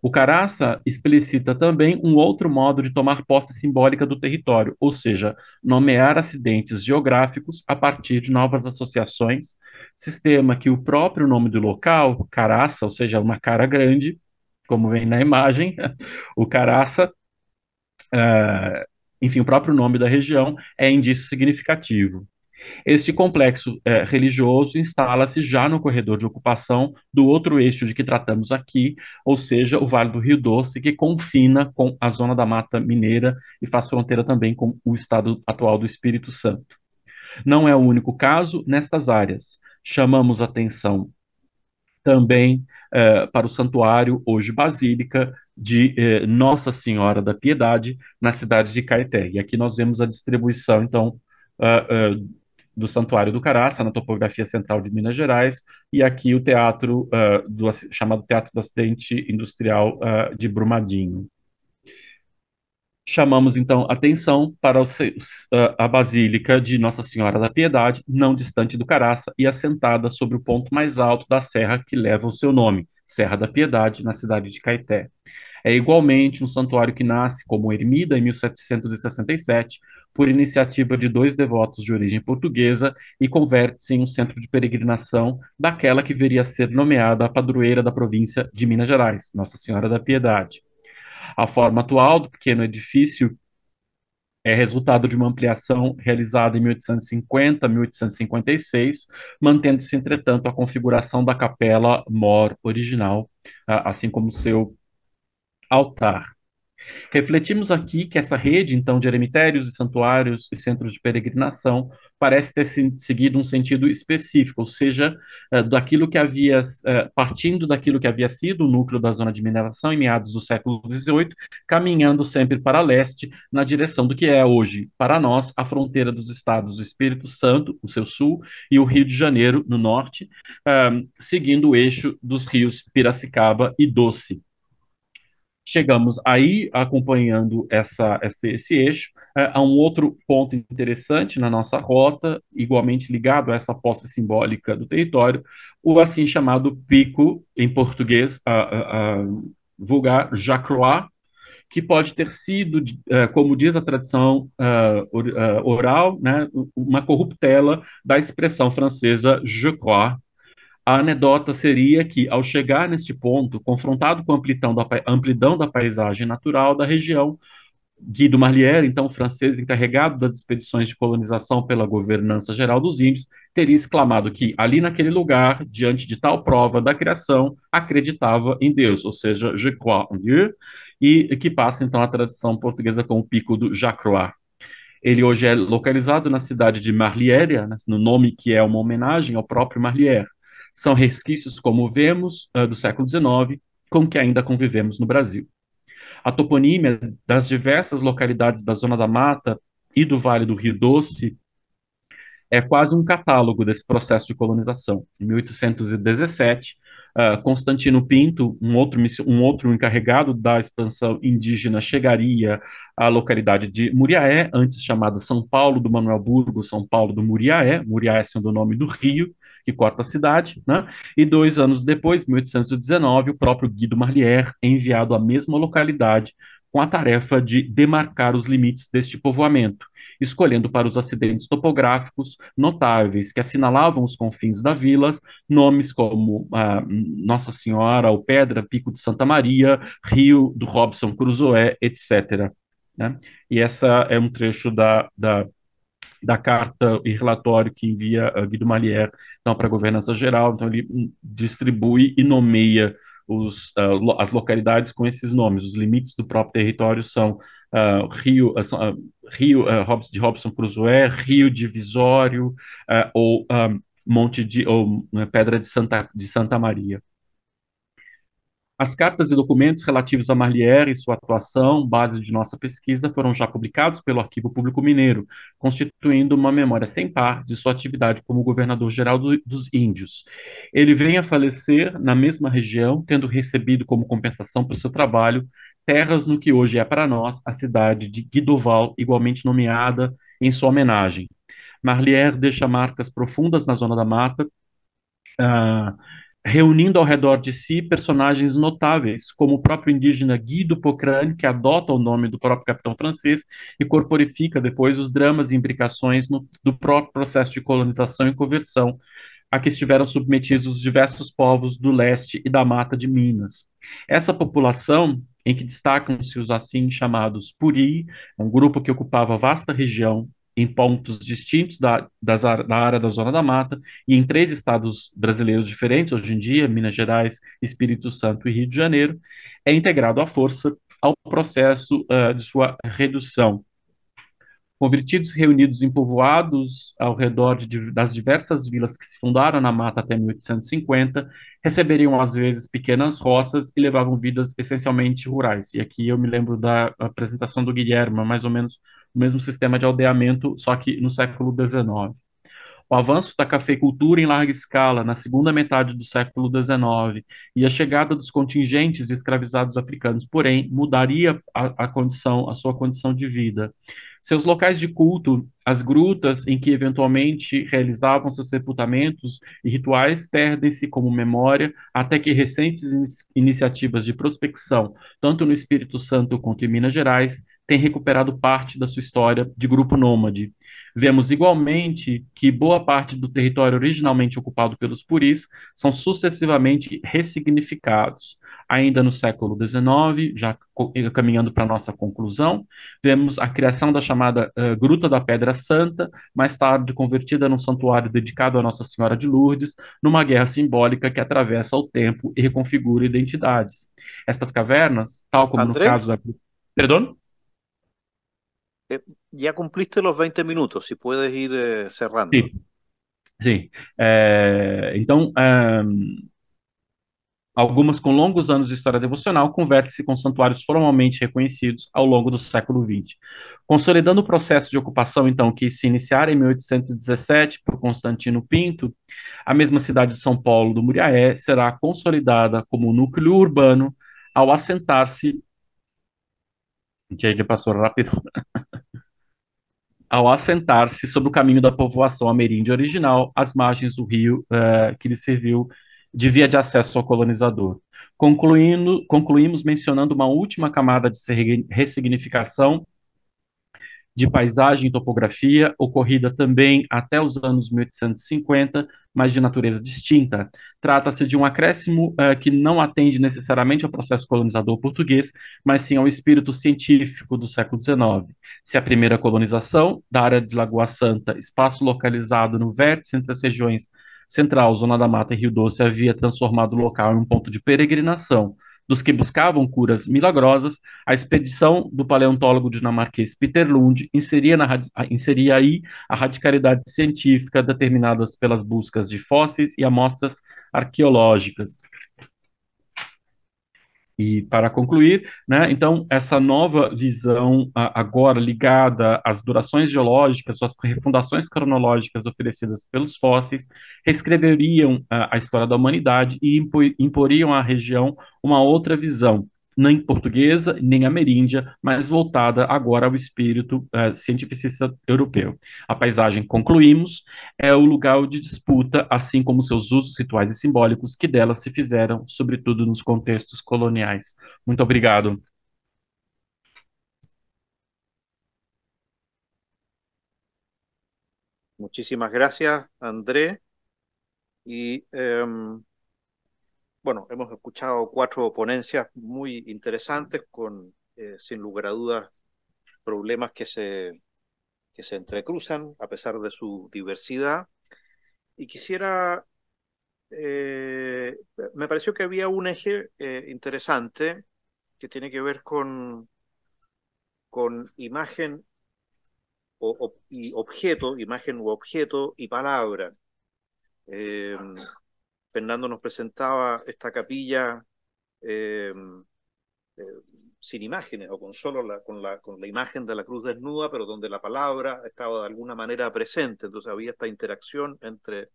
O Caraça explicita também um outro modo de tomar posse simbólica do território, ou seja, nomear acidentes geográficos a partir de novas associações, sistema que o próprio nome do local, Caraça, ou seja, uma cara grande, como vem na imagem, o Caraça, eh, enfim, o próprio nome da região é indício significativo. Este complexo é, religioso instala-se já no corredor de ocupação do outro eixo de que tratamos aqui, ou seja, o Vale do Rio Doce, que confina com a zona da Mata Mineira e faz fronteira também com o estado atual do Espírito Santo. Não é o único caso nestas áreas. Chamamos atenção também é, para o santuário, hoje basílica, de eh, Nossa Senhora da Piedade, na cidade de Caeté. E aqui nós vemos a distribuição, então, Uh, uh, do Santuário do Caraça, na topografia central de Minas Gerais, e aqui o teatro uh, do, chamado Teatro do Acidente Industrial uh, de Brumadinho. Chamamos então atenção para uh, a Basílica de Nossa Senhora da Piedade, não distante do Caraça e assentada sobre o ponto mais alto da serra que leva o seu nome, Serra da Piedade, na cidade de Caeté. É igualmente um santuário que nasce como ermida em 1767, por iniciativa de dois devotos de origem portuguesa e converte-se em um centro de peregrinação daquela que viria a ser nomeada a padroeira da província de Minas Gerais, Nossa Senhora da Piedade. A forma atual do pequeno edifício é resultado de uma ampliação realizada em 1850, 1856, mantendo-se, entretanto, a configuração da capela mor original, ah, assim como seu altar. Refletimos aqui que essa rede, então, de eremitérios e santuários e centros de peregrinação parece ter seguido um sentido específico, ou seja, eh, daquilo que havia, eh, partindo daquilo que havia sido o núcleo da zona de mineração em meados do século XVIII, caminhando sempre para leste, na direção do que é hoje, para nós, a fronteira dos estados do Espírito Santo, o seu sul, e o Rio de Janeiro, no norte, eh, seguindo o eixo dos rios Piracicaba e Doce chegamos aí, acompanhando essa, esse, esse eixo, é, a um outro ponto interessante na nossa rota, igualmente ligado a essa posse simbólica do território, o assim chamado pico, em português a, a, a vulgar Jacroix, que pode ter sido, é, como diz a tradição é, é, oral, né, uma corruptela da expressão francesa je crois, a anedota seria que, ao chegar neste ponto, confrontado com a amplidão da, amplidão da paisagem natural da região, Guido Marlier, então francês encarregado das expedições de colonização pela governança geral dos índios, teria exclamado que ali naquele lugar, diante de tal prova da criação, acreditava em Deus, ou seja, je crois en Dieu, e que passa então a tradição portuguesa com o pico do Jacroix. Ele hoje é localizado na cidade de Marlière, né, no nome que é uma homenagem ao próprio Marlière são resquícios, como vemos, ah, do século XIX, com que ainda convivemos no Brasil. A toponímia das diversas localidades da Zona da Mata e do Vale do Rio Doce é quase um catálogo desse processo de colonização. Em 1817, uh, ah, Constantino Pinto, um outro, um outro encarregado da expansão indígena, chegaria à localidade de Muriaé, antes chamada São Paulo do Manuel Burgo, São Paulo do Muriaé, Muriaé sendo o nome do rio, que corta a cidade, né? E dois anos depois, 1819, o próprio Guido Marlier é enviado à mesma localidade com a tarefa de demarcar os limites deste povoamento, escolhendo para os acidentes topográficos notáveis que assinalavam os confins da vila nomes como ah, Nossa Senhora, o Pedra, Pico de Santa Maria, Rio do Robson Cruzoé, etc. Né? E essa é um trecho da, da da carta e relatório que envia ah, Guido Malier então, para a governança geral. Então, ele hum, distribui e nomeia os, uh, as localidades com esses nomes. Os limites do próprio território são uh, Rio, Rio Robson, de Robson Crusoe, Rio Divisório ou um, Monte de ou, né, Pedra de Santa, de Santa Maria. As cartas e documentos relativos a Marlière e sua atuação, base de nossa pesquisa, foram já publicados pelo Arquivo Público Mineiro, constituindo uma memória sem par de sua atividade como governador-geral do, dos Índios. Ele vem a falecer na mesma região, tendo recebido como compensação por seu trabalho terras no que hoje é para nós a cidade de Guidoval, igualmente nomeada em sua homenagem. Marlière deixa marcas profundas na Zona da Mata. Uh, reunindo ao redor de si personagens notáveis, como o próprio indígena Guy do Pocrane, que adota o nome do próprio capitão francês e corporifica depois os dramas e implicações no, do próprio processo de colonização e conversão a que estiveram submetidos os diversos povos do leste e da mata de Minas. Essa população, em que destacam-se os assim chamados Puri, um grupo que ocupava vasta região em pontos distintos da, das, da área da Zona da Mata e em três estados brasileiros diferentes, hoje em dia, Minas Gerais, Espírito Santo e Rio de Janeiro, é integrado à força ao processo uh, de sua redução Convertidos reunidos em povoados ao redor de, das diversas vilas que se fundaram na mata até 1850, receberiam às vezes pequenas roças e levavam vidas essencialmente rurais. E aqui eu me lembro da apresentação do Guilherme, mais ou menos o mesmo sistema de aldeamento, só que no século XIX. O avanço da cafeicultura em larga escala na segunda metade do século XIX e a chegada dos contingentes escravizados africanos, porém, mudaria a, a condição, a sua condição de vida. Seus locais de culto, as grutas em que eventualmente realizavam seus sepultamentos e rituais, perdem-se como memória até que recentes in iniciativas de prospecção, tanto no Espírito Santo quanto em Minas Gerais, têm recuperado parte da sua história de grupo nômade. Vemos igualmente que boa parte do território originalmente ocupado pelos puris são sucessivamente ressignificados. Ainda no século XIX, já caminhando para nossa conclusão, vemos a criação da chamada uh, Gruta da Pedra Santa, mais tarde convertida num santuário dedicado à Nossa Senhora de Lourdes, numa guerra simbólica que atravessa o tempo e reconfigura identidades. Estas cavernas, tal como André? no caso da. Perdão? eh, ya cumpliste los 20 minutos, si puedes ir eh, cerrando. Sí, sim. Eh, então, ehm, algumas com longos anos de história devocional converte-se com santuários formalmente reconhecidos ao longo do século XX, consolidando o processo de ocupação, então, que se iniciara em 1817 por Constantino Pinto, a mesma cidade de São Paulo do Muriaé será consolidada como núcleo urbano ao assentar-se. Gente, passou rápido ao assentar-se sobre o caminho da povoação ameríndia original, às margens do rio uh, que lhe serviu de via de acesso ao colonizador. Concluindo, concluímos mencionando uma última camada de ressignificação de paisagem e topografia, ocorrida também até os anos 1850, mas de natureza distinta, Trata-se de um acréscimo uh, que não atende necessariamente ao processo colonizador português, mas sim ao espírito científico do século XIX. Se a primeira colonização da área de Lagoa Santa, espaço localizado no vértice entre as regiões Central, Zona da Mata e Rio Doce, havia transformado o local em um ponto de peregrinação, dos que buscavam curas milagrosas, a expedição do paleontólogo dinamarquês Peter Lund inseria, na, inseria aí a radicalidade científica determinadas pelas buscas de fósseis e amostras arqueológicas. E para concluir, né, então, essa nova visão, agora ligada às durações geológicas, às refundações cronológicas oferecidas pelos fósseis, reescreveriam a história da humanidade e imporiam à região uma outra visão, nem portuguesa, nem ameríndia, mas voltada agora ao espírito uh, cientificista europeu. A paisagem, concluímos, é o lugar de disputa, assim como seus usos rituais e simbólicos que dela se fizeram, sobretudo nos contextos coloniais. Muito obrigado. Muchísimas gracias, André. Y bueno, hemos escuchado cuatro ponencias muy interesantes con, eh, sin lugar a dudas, problemas que se, se entrecruzan a pesar de su diversidad. Y quisiera, eh, me pareció que había un eje eh, interesante que tiene que ver con, con imagen y objeto, imagen u objeto y palabra. Fernando nos presentaba esta capilla em, eh, sin imágenes o con solo la, con, la, imagen de la cruz desnuda, pero donde la palabra estaba de alguna manera presente. Entonces había esta interacción entre,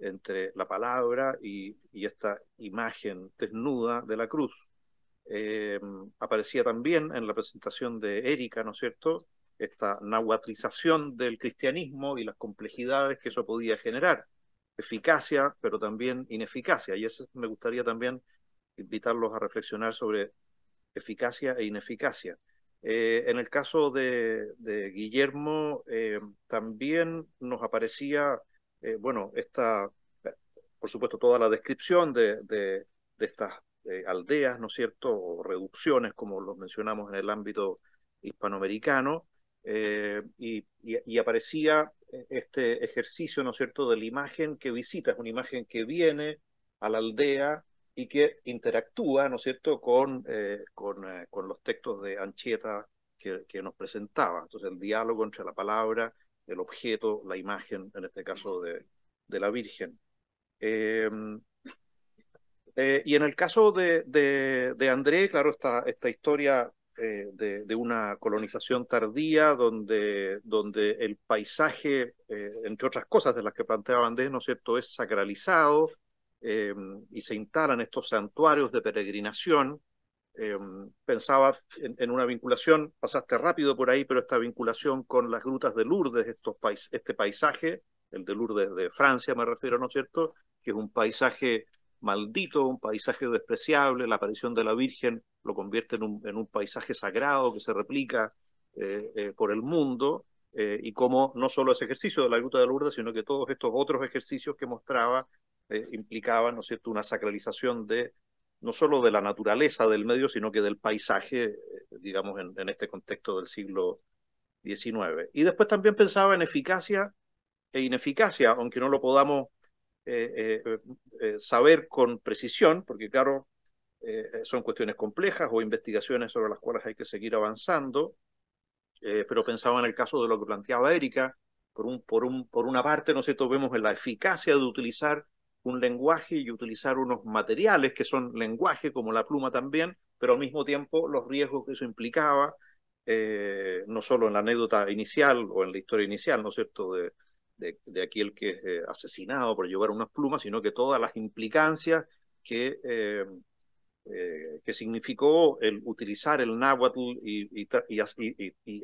entre la palabra y, esta imagen desnuda de la cruz. Em, aparecía también en la presentación de Erika, ¿no es cierto? Esta nahuatlización del cristianismo y las complejidades que eso podía generar eficacia, pero también ineficacia. Y eso me gustaría también invitarlos a reflexionar sobre eficacia e ineficacia. Eh, en el caso de, Guillermo, eh, también nos aparecía, eh, bueno, esta, por supuesto, toda la descripción de, de estas aldeas, ¿no es cierto?, o reducciones, como los mencionamos en el ámbito hispanoamericano, eh, y, aparecía este ejercicio, ¿no es cierto?, de la imagen que visita, es una imagen que viene a la aldea y que interactúa, ¿no es cierto?, con, eh, eh, con, los textos de Anchieta que, nos presentaba. Entonces, el diálogo entre la palabra, el objeto, la imagen, en este caso de, la Virgen. y en el caso de, André, claro, esta, esta historia eh, de, una colonización tardía donde, donde el paisaje, eh, entre otras cosas de las que planteaba de ¿no es cierto?, es sacralizado eh, y se instalan estos santuarios de peregrinación. pensaba en, una vinculación, pasaste rápido por ahí, pero esta vinculación con las grutas de Lourdes, estos este paisaje, el de Lourdes de Francia me refiero, ¿no es cierto?, que es un paisaje maldito, un paisaje despreciable, la aparición de la Virgen lo convierte en un, en un paisaje sagrado que se replica eh, eh, por el mundo, eh, y como no solo ese ejercicio de la Gruta de Lourdes, sino que todos estos otros ejercicios que mostraba implicaban, ¿no una sacralización de no solo de la naturaleza del medio, sino que del paisaje, digamos, en, este contexto del siglo XIX. Y después también pensaba en eficacia e ineficacia, aunque no lo podamos saber con precisión, porque claro, eh, son cuestiones complejas o investigaciones sobre las cuales hay que seguir avanzando, eh, pero pensaba en el caso de lo que planteaba Erika, por, un, por, un, por una parte, ¿no es cierto?, vemos en la eficacia de utilizar un lenguaje y utilizar unos materiales que son lenguaje, como la pluma también, pero al mismo tiempo los riesgos que eso implicaba, eh, no solo en la anécdota inicial o en la historia inicial, ¿no es cierto?, de, aquel que es asesinado por llevar unas plumas, sino que todas las implicancias que, eh, que significó el utilizar el náhuatl y,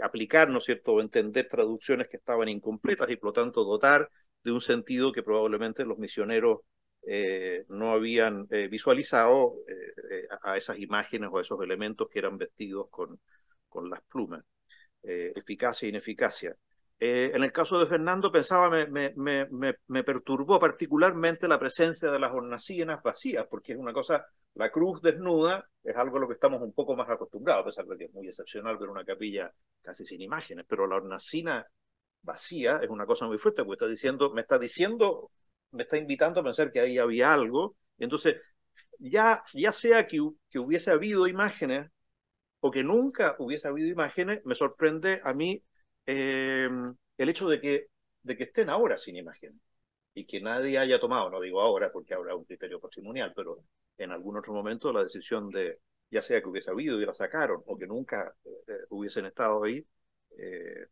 aplicar, ¿no es cierto?, entender traducciones que estaban incompletas y por lo tanto dotar de un sentido que probablemente los misioneros eh, no habían eh, visualizado a, esas imágenes o a esos elementos que eran vestidos con, con las plumas. eficacia e ineficacia. Eh, en el caso de Fernando, pensaba, me, me, perturbó particularmente la presencia de las hornacinas vacías, porque es una cosa, la cruz desnuda es algo a lo que estamos un poco más acostumbrados, a pesar de que es muy excepcional ver una capilla casi sin imágenes, pero la hornacina vacía es una cosa muy fuerte, porque está diciendo, me está diciendo, me está invitando a pensar que ahí había algo. Entonces, ya, ya sea que, que hubiese habido imágenes o que nunca hubiese habido imágenes, me sorprende a mí Em, el hecho de que, de que estén ahora sin imagen y que nadie haya tomado, no digo ahora porque habrá un criterio patrimonial, pero en algún otro momento la decisión de, ya sea que hubiese habido y la sacaron o que nunca eh, eh, hubiesen estado ahí, eh,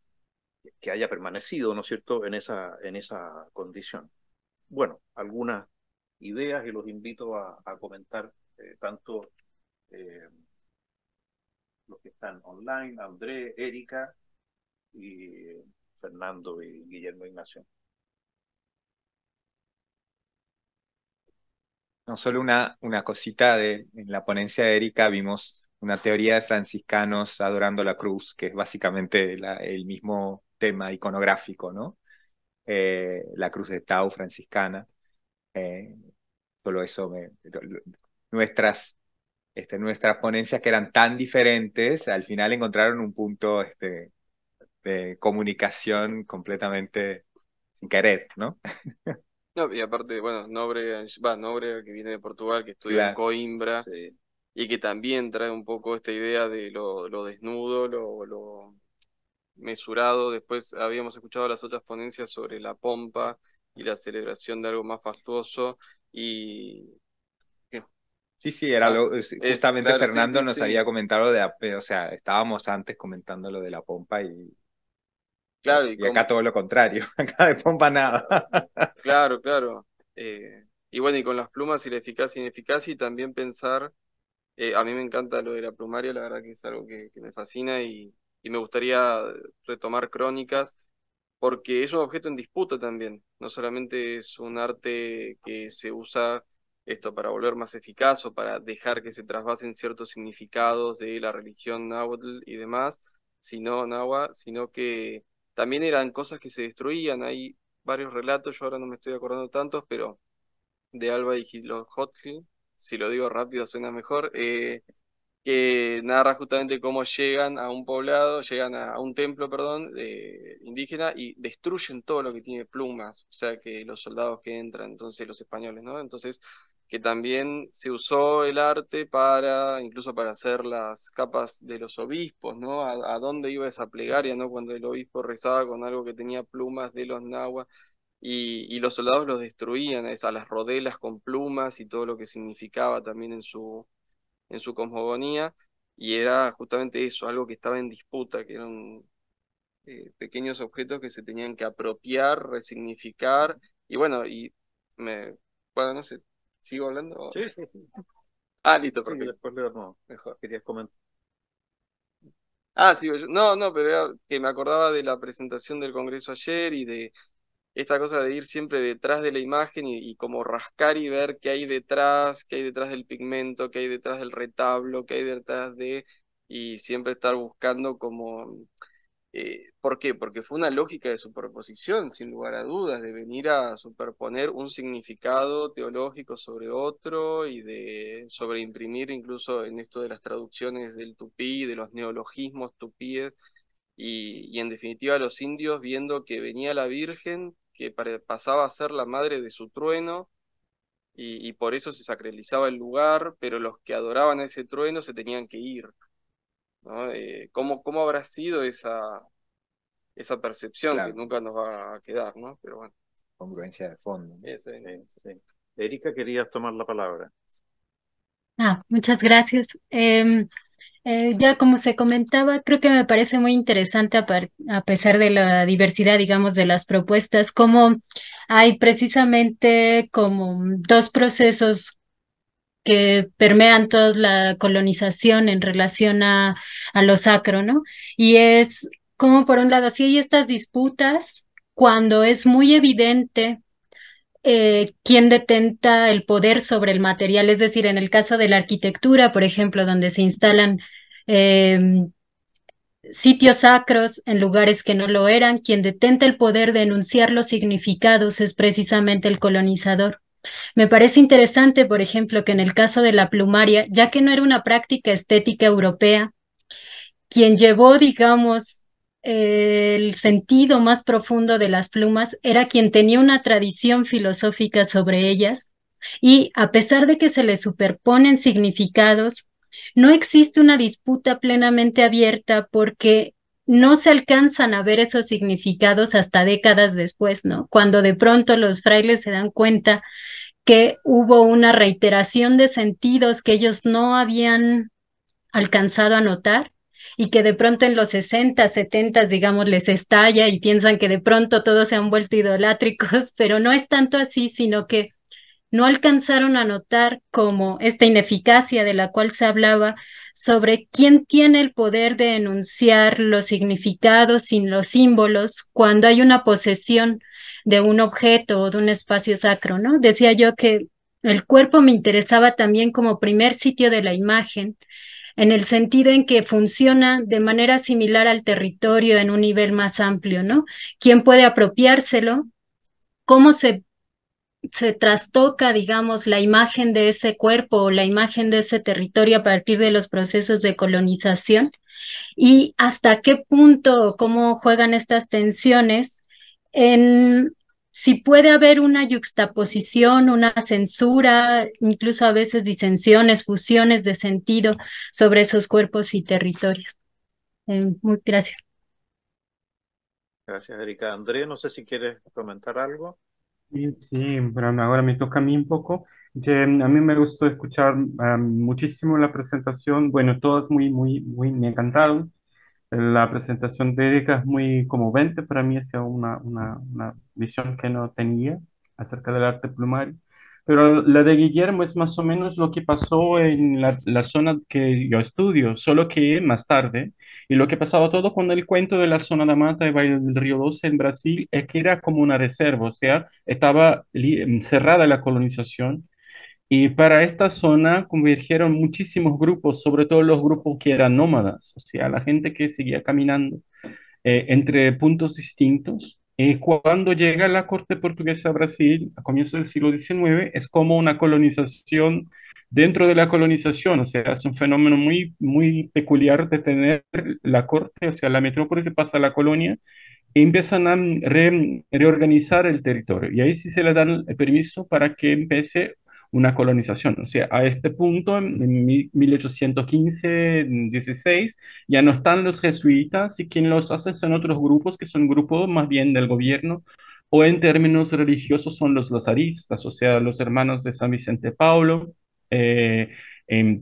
que haya permanecido, ¿no es cierto?, en esa, en esa condición. Bueno, algunas ideas y los invito a, comentar tanto los que están online, André, Erika, y Fernando y Guillermo Ignacio. No, solo una, una cosita de, en la ponencia de Erika vimos una teoría de franciscanos adorando la cruz, que es básicamente el mismo tema iconográfico, ¿no? Eh, la cruz de Tau franciscana. Eh, solo eso, nuestras, este, nuestras ponencias que eran tan diferentes, al final encontraron un punto este, de comunicación completamente sin querer, ¿no? y aparte, bueno, Nobre va, Nobre que viene de Portugal, que estudia en Coimbra, y que también trae un poco esta idea de lo, desnudo, lo, lo, mesurado. Después habíamos escuchado las otras ponencias sobre la pompa y la celebración de algo más fastuoso, y... Eh, sí, sí, era ah, lo, justamente Fernando nos había comentado, de, o sea, estábamos antes comentando lo de la pompa y Claro, y, acá todo lo contrario, acá de pompa nada. Claro, claro. Eh, y bueno, y con las plumas y la eficacia y ineficacia, y también pensar, eh, a mí me encanta lo de la plumaria, la verdad que es algo que, me fascina y, me gustaría retomar crónicas, porque es un objeto en disputa también, no solamente es un arte que se usa esto para volver más eficaz o para dejar que se trasvasen ciertos significados de la religión náhuatl y demás, sino, náhuatl, sino que también eran cosas que se destruían, hay varios relatos, yo ahora no me estoy acordando tantos, pero de Alba y Hotli, si lo digo rápido suena mejor, eh, que narra justamente cómo llegan a un poblado, llegan a, un templo, perdón, de eh, indígena y destruyen todo lo que tiene plumas, o sea que los soldados que entran, entonces los españoles, ¿no? Entonces que también se usó el arte para, incluso para hacer las capas de los obispos, ¿no? A, dónde iba esa plegaria, ¿no? Cuando el obispo rezaba con algo que tenía plumas de los nahuas y, los soldados los destruían, esas las rodelas con plumas y todo lo que significaba también en su, en su cosmogonía, y era justamente eso, algo que estaba en disputa, que eran eh, pequeños objetos que se tenían que apropiar, resignificar, y bueno, y me, bueno, no sé, ¿Sigo hablando? Sí. Ah, listo, porque después le Mejor. Querías comentar. Ah, sí, yo, no, no, pero que me acordaba de la presentación del Congreso ayer y de esta cosa de ir siempre detrás de la imagen y, y, como rascar y ver qué hay detrás, qué hay detrás del pigmento, qué hay detrás del retablo, qué hay detrás de... y siempre estar buscando como eh, ¿Por qué? Porque fue una lógica de superposición, sin lugar a dudas, de venir a superponer un significado teológico sobre otro y de sobreimprimir incluso en esto de las traducciones del tupí, de los neologismos tupíes, y, en definitiva los indios viendo que venía la Virgen, que pasaba a ser la madre de su trueno, y, por eso se sacralizaba el lugar, pero los que adoraban ese trueno se tenían que ir. Eh, ¿cómo, ¿Cómo habrá sido esa, esa percepción que nunca nos va a quedar, ¿no? Pero bueno. Congruencia de fondo. Erika, querías tomar la palabra. Ah, muchas gracias. Em, eh, ya como se comentaba, creo que me parece muy interesante a, a pesar de la diversidad, digamos, de las propuestas, cómo hay precisamente como dos procesos que permean toda la colonización en relación a, lo sacro, ¿no? Y es como por un lado, si hay estas disputas, cuando es muy evidente eh, quién detenta el poder sobre el material, es decir, en el caso de la arquitectura, por ejemplo, donde se instalan em, sitios sacros en lugares que no lo eran, quien detenta el poder de enunciar los significados es precisamente el colonizador. Me parece interesante, por ejemplo, que en el caso de la plumaria, ya que no era una práctica estética europea, quien llevó, digamos, el sentido más profundo de las plumas era quien tenía una tradición filosófica sobre ellas y, a pesar de que se le superponen significados, no existe una disputa plenamente abierta porque no se alcanzan a ver esos significados hasta décadas después, ¿no? Cuando de pronto los frailes se dan cuenta que hubo una reiteración de sentidos que ellos no habían alcanzado a notar y que de pronto en los 60, 70, digamos, les estalla y piensan que de pronto todos se han vuelto idolátricos, pero no es tanto así, sino que no alcanzaron a notar como esta ineficacia de la cual se hablaba sobre quién tiene el poder de enunciar los significados sin los símbolos cuando hay una posesión de un objeto o de un espacio sacro, ¿no? Decía yo que el cuerpo me interesaba también como primer sitio de la imagen, en el sentido en que funciona de manera similar al territorio en un nivel más amplio, ¿no? ¿Quién puede apropiárselo? ¿Cómo se se trastoca, digamos, la imagen de ese cuerpo o la imagen de ese territorio a partir de los procesos de colonización y hasta qué punto, cómo juegan estas tensiones en si puede haber una yuxtaposición, una censura, incluso a veces disensiones, fusiones de sentido sobre esos cuerpos y territorios. Eh, muy gracias. Gracias, Erika. André, no sé si quieres comentar algo. Sí, ahora me toca a mí un poco. a mí me gustó escuchar muchísimo la presentación. Bueno, todas muy, muy, muy, me encantaron. La presentación de Erika es muy conmovente para mí, es una, una, una visión que no tenía acerca del arte plumario. Pero la de Guillermo es más o menos lo que pasó en la, la zona que yo estudio, solo que más tarde. Y lo que pasaba todo con el cuento de la zona de mata y valle del río 12 en Brasil es que era como una reserva, o sea, estaba cerrada la colonización. Y para esta zona convergieron muchísimos grupos, sobre todo los grupos que eran nómadas, o sea, la gente que seguía caminando eh, entre puntos distintos. Y cuando llega la corte portuguesa a Brasil a comienzos del siglo XIX, es como una colonización dentro de la colonización, o sea, es un fenómeno muy, muy peculiar de tener la corte, o sea, la metrópolis se pasa a la colonia e empiezan a reorganizar el territorio y ahí sí se le dan el permiso para que empiece una colonización. O sea, a este punto, en 1815-16, ya no están los jesuitas y quien los hace son otros grupos que son grupos más bien del gobierno o en términos religiosos son los lazaristas, o sea, los hermanos de San Vicente Pablo, y eh,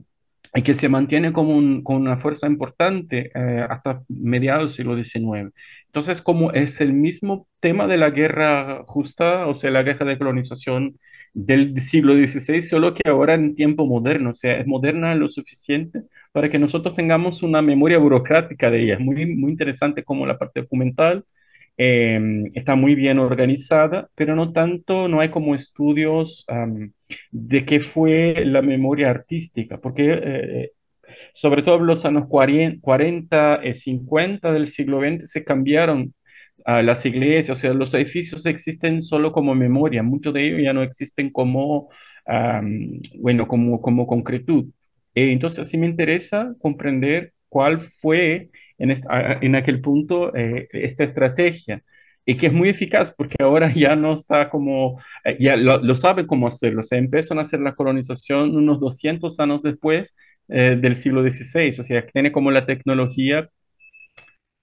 que se mantiene como, un, una fuerza importante eh, hasta mediados del siglo XIX. Entonces, como es el mismo tema de la guerra justa, o sea, la guerra de colonización del siglo XVI, solo que ahora en tiempo moderno, o sea, es moderna lo suficiente para que nosotros tengamos una memoria burocrática de ella. Es muy, muy interesante como la parte documental Em, está muy bien organizada, pero no tanto, no hay como estudios de qué fue la memoria artística, porque eh, eh, sobre todo en los años 40 y 50 del siglo XX se cambiaron las iglesias, o sea, los edificios existen solo como memoria, muchos de ellos ya no existen como, bueno, como, como concretud. Eh, entonces, sí me interesa comprender cuál fue en, aquel punto eh, esta estrategia y que es muy eficaz porque ahora ya no está como, eh, ya lo, sabe cómo hacerlo, se empezó a hacer la colonización unos 200 años después eh, del siglo XVI, o sea, tiene como la tecnología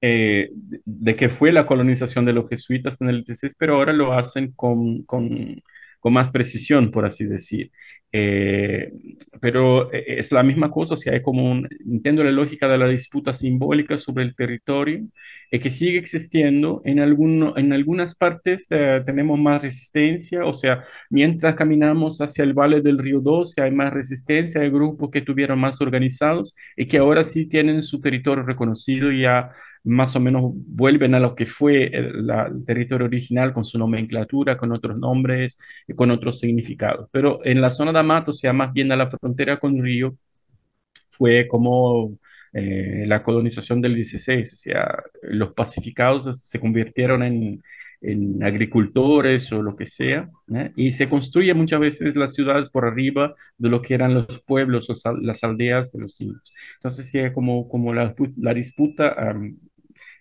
de que fue la colonización de los jesuitas en el XVI, pero ahora lo hacen con con más precisión, por así decir. Eh, pero eh, es la misma cosa, si sea, hay como un, entiendo la lógica de la disputa simbólica sobre el territorio, eh, que sigue existiendo, en, alguno, en algunas partes tenemos más resistencia, o sea, mientras caminamos hacia el valle del río 12 hay más resistencia, hay grupos que tuvieron más organizados y que ahora sí tienen su territorio reconocido y ya más o menos vuelven a lo que fue el, territorio original con su nomenclatura, con otros nombres, eh, con otros significados. Pero en la zona de Amato, o sea, más bien a la frontera con Río, fue como eh, la colonización del 16, o sea, los pacificados se convirtieron en, agricultores o lo que sea, ¿eh? y se construyen muchas veces las ciudades por arriba de lo que eran los pueblos o las aldeas de los indios. Entonces, sí, como, como la, disputa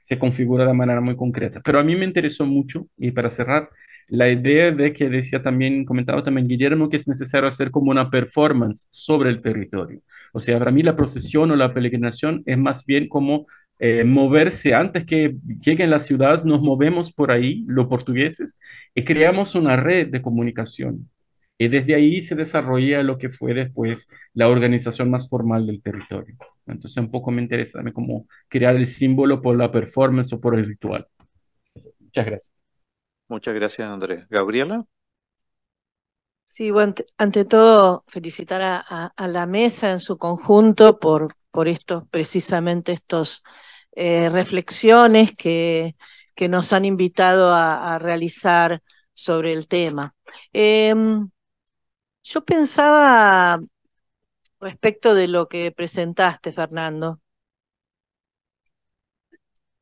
se configura de manera muy concreta. Pero a mí me interesó mucho, y para cerrar, la idea de que decía también, comentado también Guillermo, que es necesario hacer como una performance sobre el territorio. O sea, para mí la procesión o la peregrinación es más bien como eh, moverse antes que lleguen las ciudades, nos movemos por ahí, los portugueses, y creamos una red de comunicación. Y desde ahí se desarrolla lo que fue después la organización más formal del territorio. Entonces un poco me interesa también como crear el símbolo por la performance o por el ritual. Muchas gracias. Muchas gracias, Andrés. ¿Gabriela? Sí, bueno, ante todo felicitar a, la mesa en su conjunto por, por estos, precisamente estos eh, reflexiones que, que, nos han invitado a, realizar sobre el tema. Em, yo pensaba respecto de lo que presentaste, Fernando.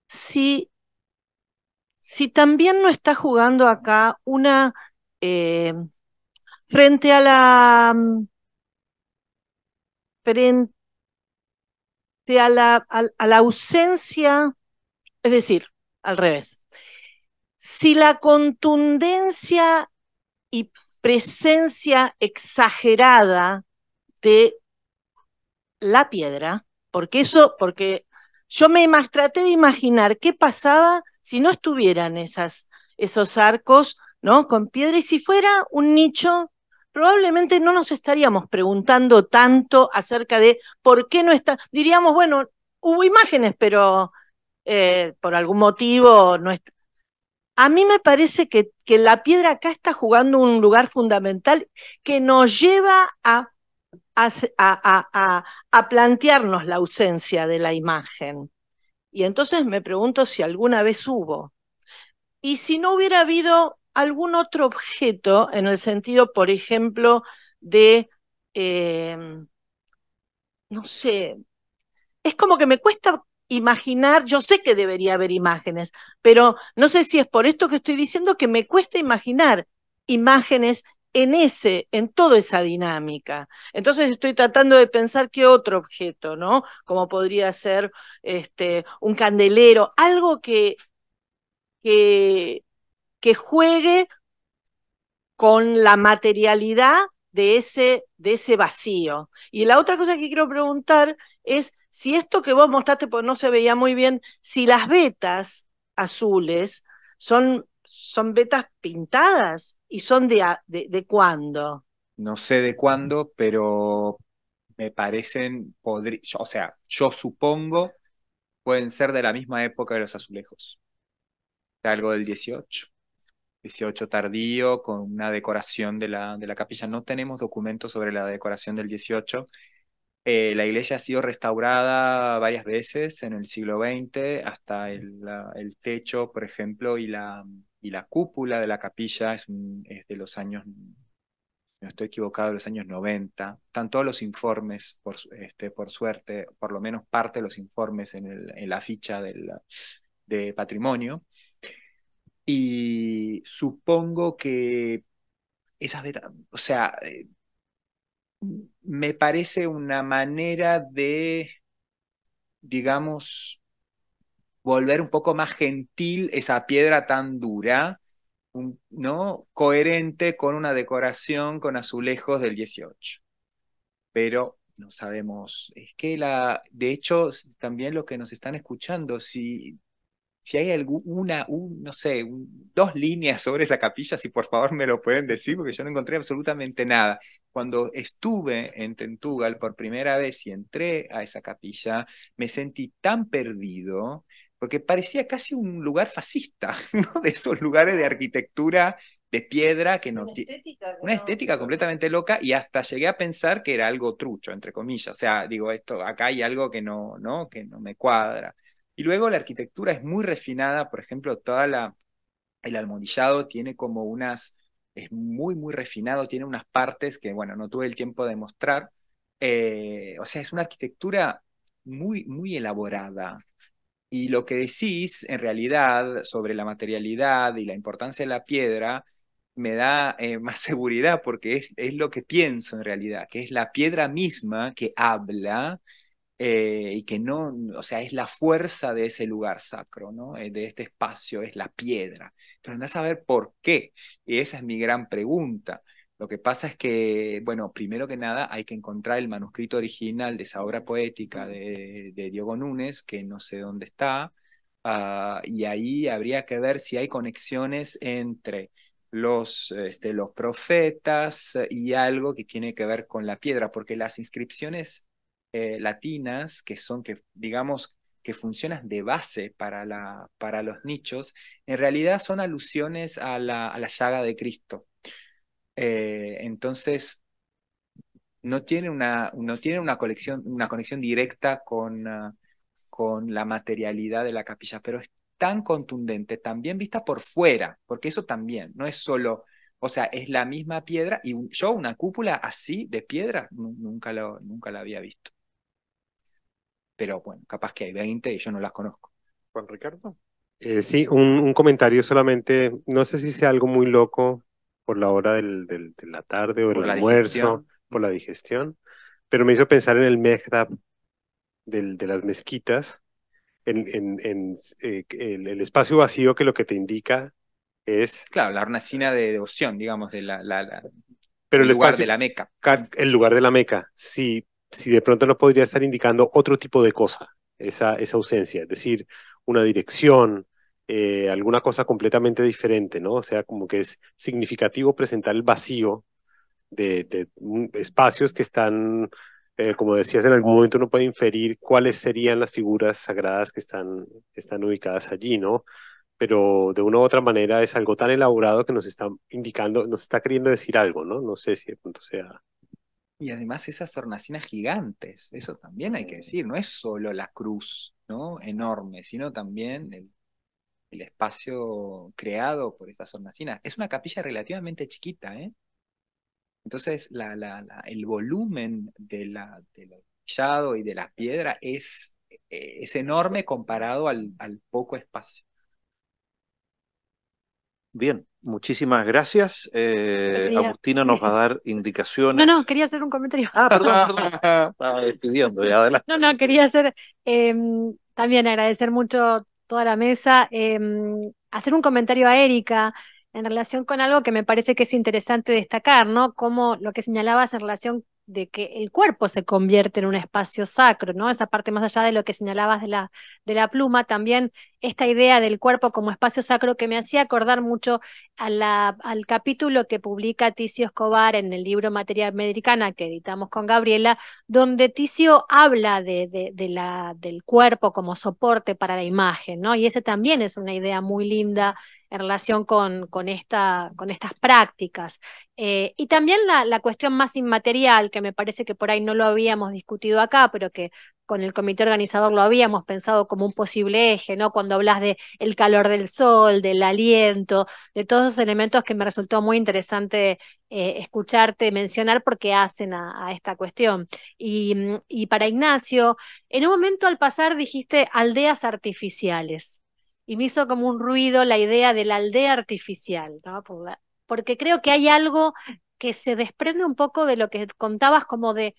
Si, si también no está jugando acá una eh, frente a la frente a la, a la ausencia, es decir, al revés. Si la contundencia y presencia exagerada de la piedra, porque eso, porque yo me traté de imaginar qué pasaba si no estuvieran esas, esos arcos, ¿no? Con piedra, y si fuera un nicho, probablemente no nos estaríamos preguntando tanto acerca de por qué no está, diríamos, bueno, hubo imágenes, pero eh, por algún motivo no está. A mí me parece que, que la piedra acá está jugando un lugar fundamental que nos lleva a a, plantearnos la ausencia de la imagen. Y entonces me pregunto si alguna vez hubo. Y si no hubiera habido algún otro objeto en el sentido, por ejemplo, de, eh, no sé, es como que me cuesta imaginar, yo sé que debería haber imágenes, pero no sé si es por esto que estoy diciendo que me cuesta imaginar imágenes en ese, en toda esa dinámica. Entonces estoy tratando de pensar qué otro objeto, ¿no? Como podría ser este, un candelero, algo que, que, juegue con la materialidad de ese, de ese vacío. Y la otra cosa que quiero preguntar es si esto que vos mostraste, porque no se veía muy bien, si las vetas azules son, son vetas pintadas, ¿Y son de, de, cuándo? No sé de cuándo, pero me parecen, o sea, yo supongo, pueden ser de la misma época de los azulejos. Algo del 18. 18 tardío, con una decoración de la, de la capilla. No tenemos documentos sobre la decoración del 18. Eh, la iglesia ha sido restaurada varias veces en el siglo XX, hasta el techo, por ejemplo, y la, y la cúpula de la capilla es, de los años, no estoy equivocado, de los años 90. Están todos los informes, por, este, por suerte, por lo menos parte de los informes en, el, en la ficha de patrimonio. Y supongo que esas o sea, eh, me parece una manera de, digamos, volver un poco más gentil esa piedra tan dura, un, ¿no? Coherente con una decoración con azulejos del 18. Pero no sabemos, es que la, de hecho, también lo que nos están escuchando, si, si hay alguna, un, no sé, dos líneas sobre esa capilla, si por favor me lo pueden decir, porque yo no encontré absolutamente nada. Cuando estuve en Tentúgal por primera vez y entré a esa capilla, me sentí tan perdido, porque parecía casi un lugar fascista, ¿no? De esos lugares de arquitectura de piedra que no una estética, una estética completamente loca y hasta llegué a pensar que era algo trucho entre comillas, o sea, digo esto acá hay algo que no no que no me cuadra. Y luego la arquitectura es muy refinada, por ejemplo, toda la el almohadillado tiene como unas es muy muy refinado, tiene unas partes que bueno, no tuve el tiempo de mostrar. Eh, o sea, es una arquitectura muy muy elaborada, y lo que decís, en realidad, sobre la materialidad y la importancia de la piedra, me da eh, más seguridad porque es, lo que pienso en realidad, que es la piedra misma que habla eh, y que no, o sea, es la fuerza de ese lugar sacro, ¿no? Eh, de este espacio, es la piedra. Pero anda a saber por qué. Y esa es mi gran pregunta. Lo que pasa es que, bueno, primero que nada hay que encontrar el manuscrito original de esa obra poética de, Diogo Núñez, que no sé dónde está, ah, y ahí habría que ver si hay conexiones entre los, este, los profetas eh, y algo que tiene que ver con la piedra, porque las inscripciones eh, latinas, que son, que digamos, que funcionan de base para, la, para los nichos, en realidad son alusiones a la, a la llaga de Cristo. Eh, entonces, no tiene una, no tiene una, una conexión directa con, ah, con la materialidad de la capilla, pero es tan contundente, también vista por fuera, porque eso también, no es solo, o sea, es la misma piedra y yo una cúpula así de piedra nunca, lo, nunca la había visto. Pero bueno, capaz que hay 20 y yo no las conozco. Juan Ricardo. Eh, sí, un, un comentario solamente, no sé si sea algo muy loco, por la hora del, de la tarde o el almuerzo, por la digestión, pero me hizo pensar en el mehrab del, de las mezquitas, en, en, en eh, el, espacio vacío que lo que te indica es... Claro, la hornacina de devoción, digamos, de la, la, pero el, lugar de la Meca. El lugar de la Meca, si, si de pronto no podría estar indicando otro tipo de cosa, esa, esa ausencia, es decir, una dirección, eh, alguna cosa completamente diferente, ¿no? O sea, como que es significativo presentar el vacío de, espacios que están, eh, como decías, en algún momento uno puede inferir cuáles serían las figuras sagradas que están, están ubicadas allí, ¿no? Pero de una u otra manera es algo tan elaborado que nos está indicando, nos está queriendo decir algo, ¿no? No sé si de pronto sea... Y además esas hornacinas gigantes, eso también hay que eh. decir, no es solo la cruz, ¿no? Enorme, sino también el el espacio creado por esas hornacinas. Es una capilla relativamente chiquita, ¿eh? Entonces, el volumen de la, del y de la piedra es, eh, es enorme comparado al, poco espacio. Bien, muchísimas gracias. Eh, Agustina nos va a dar indicaciones. No, no, quería hacer un comentario. Ah, perdón, Estaba despidiendo adelante. No, no, quería hacer em, también agradecer mucho toda la mesa, em, hacer un comentario a Erika en relación con algo que me parece que es interesante destacar, ¿no? Como lo que señalabas en relación de que el cuerpo se convierte en un espacio sacro, ¿no? Esa parte más allá de lo que señalabas de la, de la pluma, también esta idea del cuerpo como espacio sacro que me hacía acordar mucho a la, al capítulo que publica Ticio Escobar en el libro Materia Americana que editamos con Gabriela, donde Ticio habla de, la, del cuerpo como soporte para la imagen, ¿no? Y esa también es una idea muy linda en relación con, con, esta, con estas prácticas. Eh, y también la, cuestión más inmaterial, que me parece que por ahí no lo habíamos discutido acá, pero que con el comité organizador lo habíamos pensado como un posible eje, ¿no? Cuando hablas de el calor del sol, del aliento, de todos esos elementos que me resultó muy interesante eh, escucharte mencionar porque hacen a, esta cuestión. Y, para Ignacio, en un momento al pasar dijiste aldeas artificiales y me hizo como un ruido la idea de la aldea artificial, ¿no? porque creo que hay algo que se desprende un poco de lo que contabas como de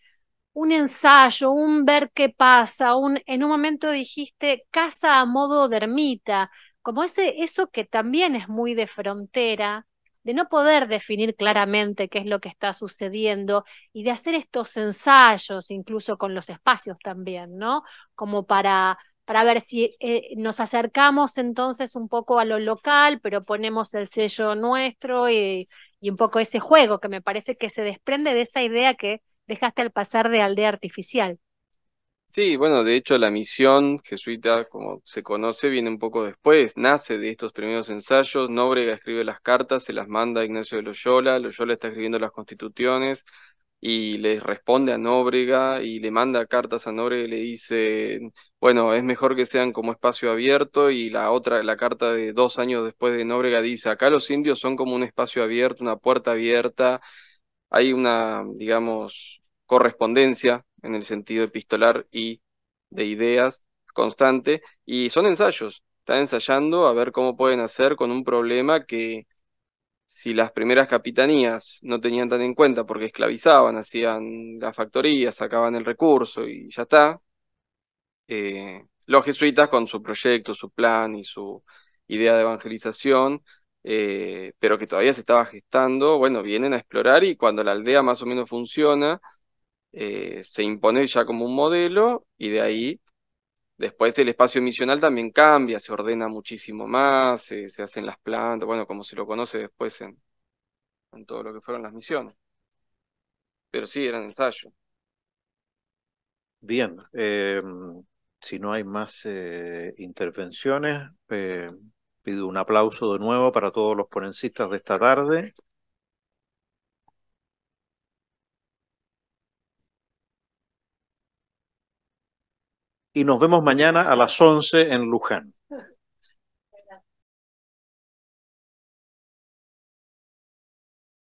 un ensayo, un ver qué pasa, un, en un momento dijiste casa a modo de ermita, como ese, eso que también es muy de frontera, de no poder definir claramente qué es lo que está sucediendo y de hacer estos ensayos incluso con los espacios también, ¿no? Como para, para ver si eh, nos acercamos entonces un poco a lo local, pero ponemos el sello nuestro y, y un poco ese juego que me parece que se desprende de esa idea que dejaste al pasar de aldea artificial. Sí, bueno, de hecho la misión jesuita, como se conoce, viene un poco después, nace de estos primeros ensayos, Nóbrega escribe las cartas, se las manda a Ignacio de Loyola, Loyola está escribiendo las constituciones y le responde a Nóbrega y le manda cartas a Nóbrega y le dice, bueno, es mejor que sean como espacio abierto y la otra, la carta de dos años después de Nóbrega dice, acá los indios son como un espacio abierto, una puerta abierta hay una, digamos, correspondencia en el sentido epistolar y de ideas constante, y son ensayos, están ensayando a ver cómo pueden hacer con un problema que si las primeras capitanías no tenían tan en cuenta porque esclavizaban, hacían la factoría, sacaban el recurso y ya está, eh, los jesuitas con su proyecto, su plan y su idea de evangelización eh, pero que todavía se estaba gestando, bueno, vienen a explorar y cuando la aldea más o menos funciona, eh, se impone ya como un modelo y de ahí después el espacio misional también cambia, se ordena muchísimo más, se, hacen las plantas, bueno, como se lo conoce después en, en todo lo que fueron las misiones. Pero sí, eran ensayo. Bien, eh, si no hay más intervenciones, Pido un aplauso de nuevo para todos los ponencistas de esta tarde. Y nos vemos mañana a las 11 en Luján.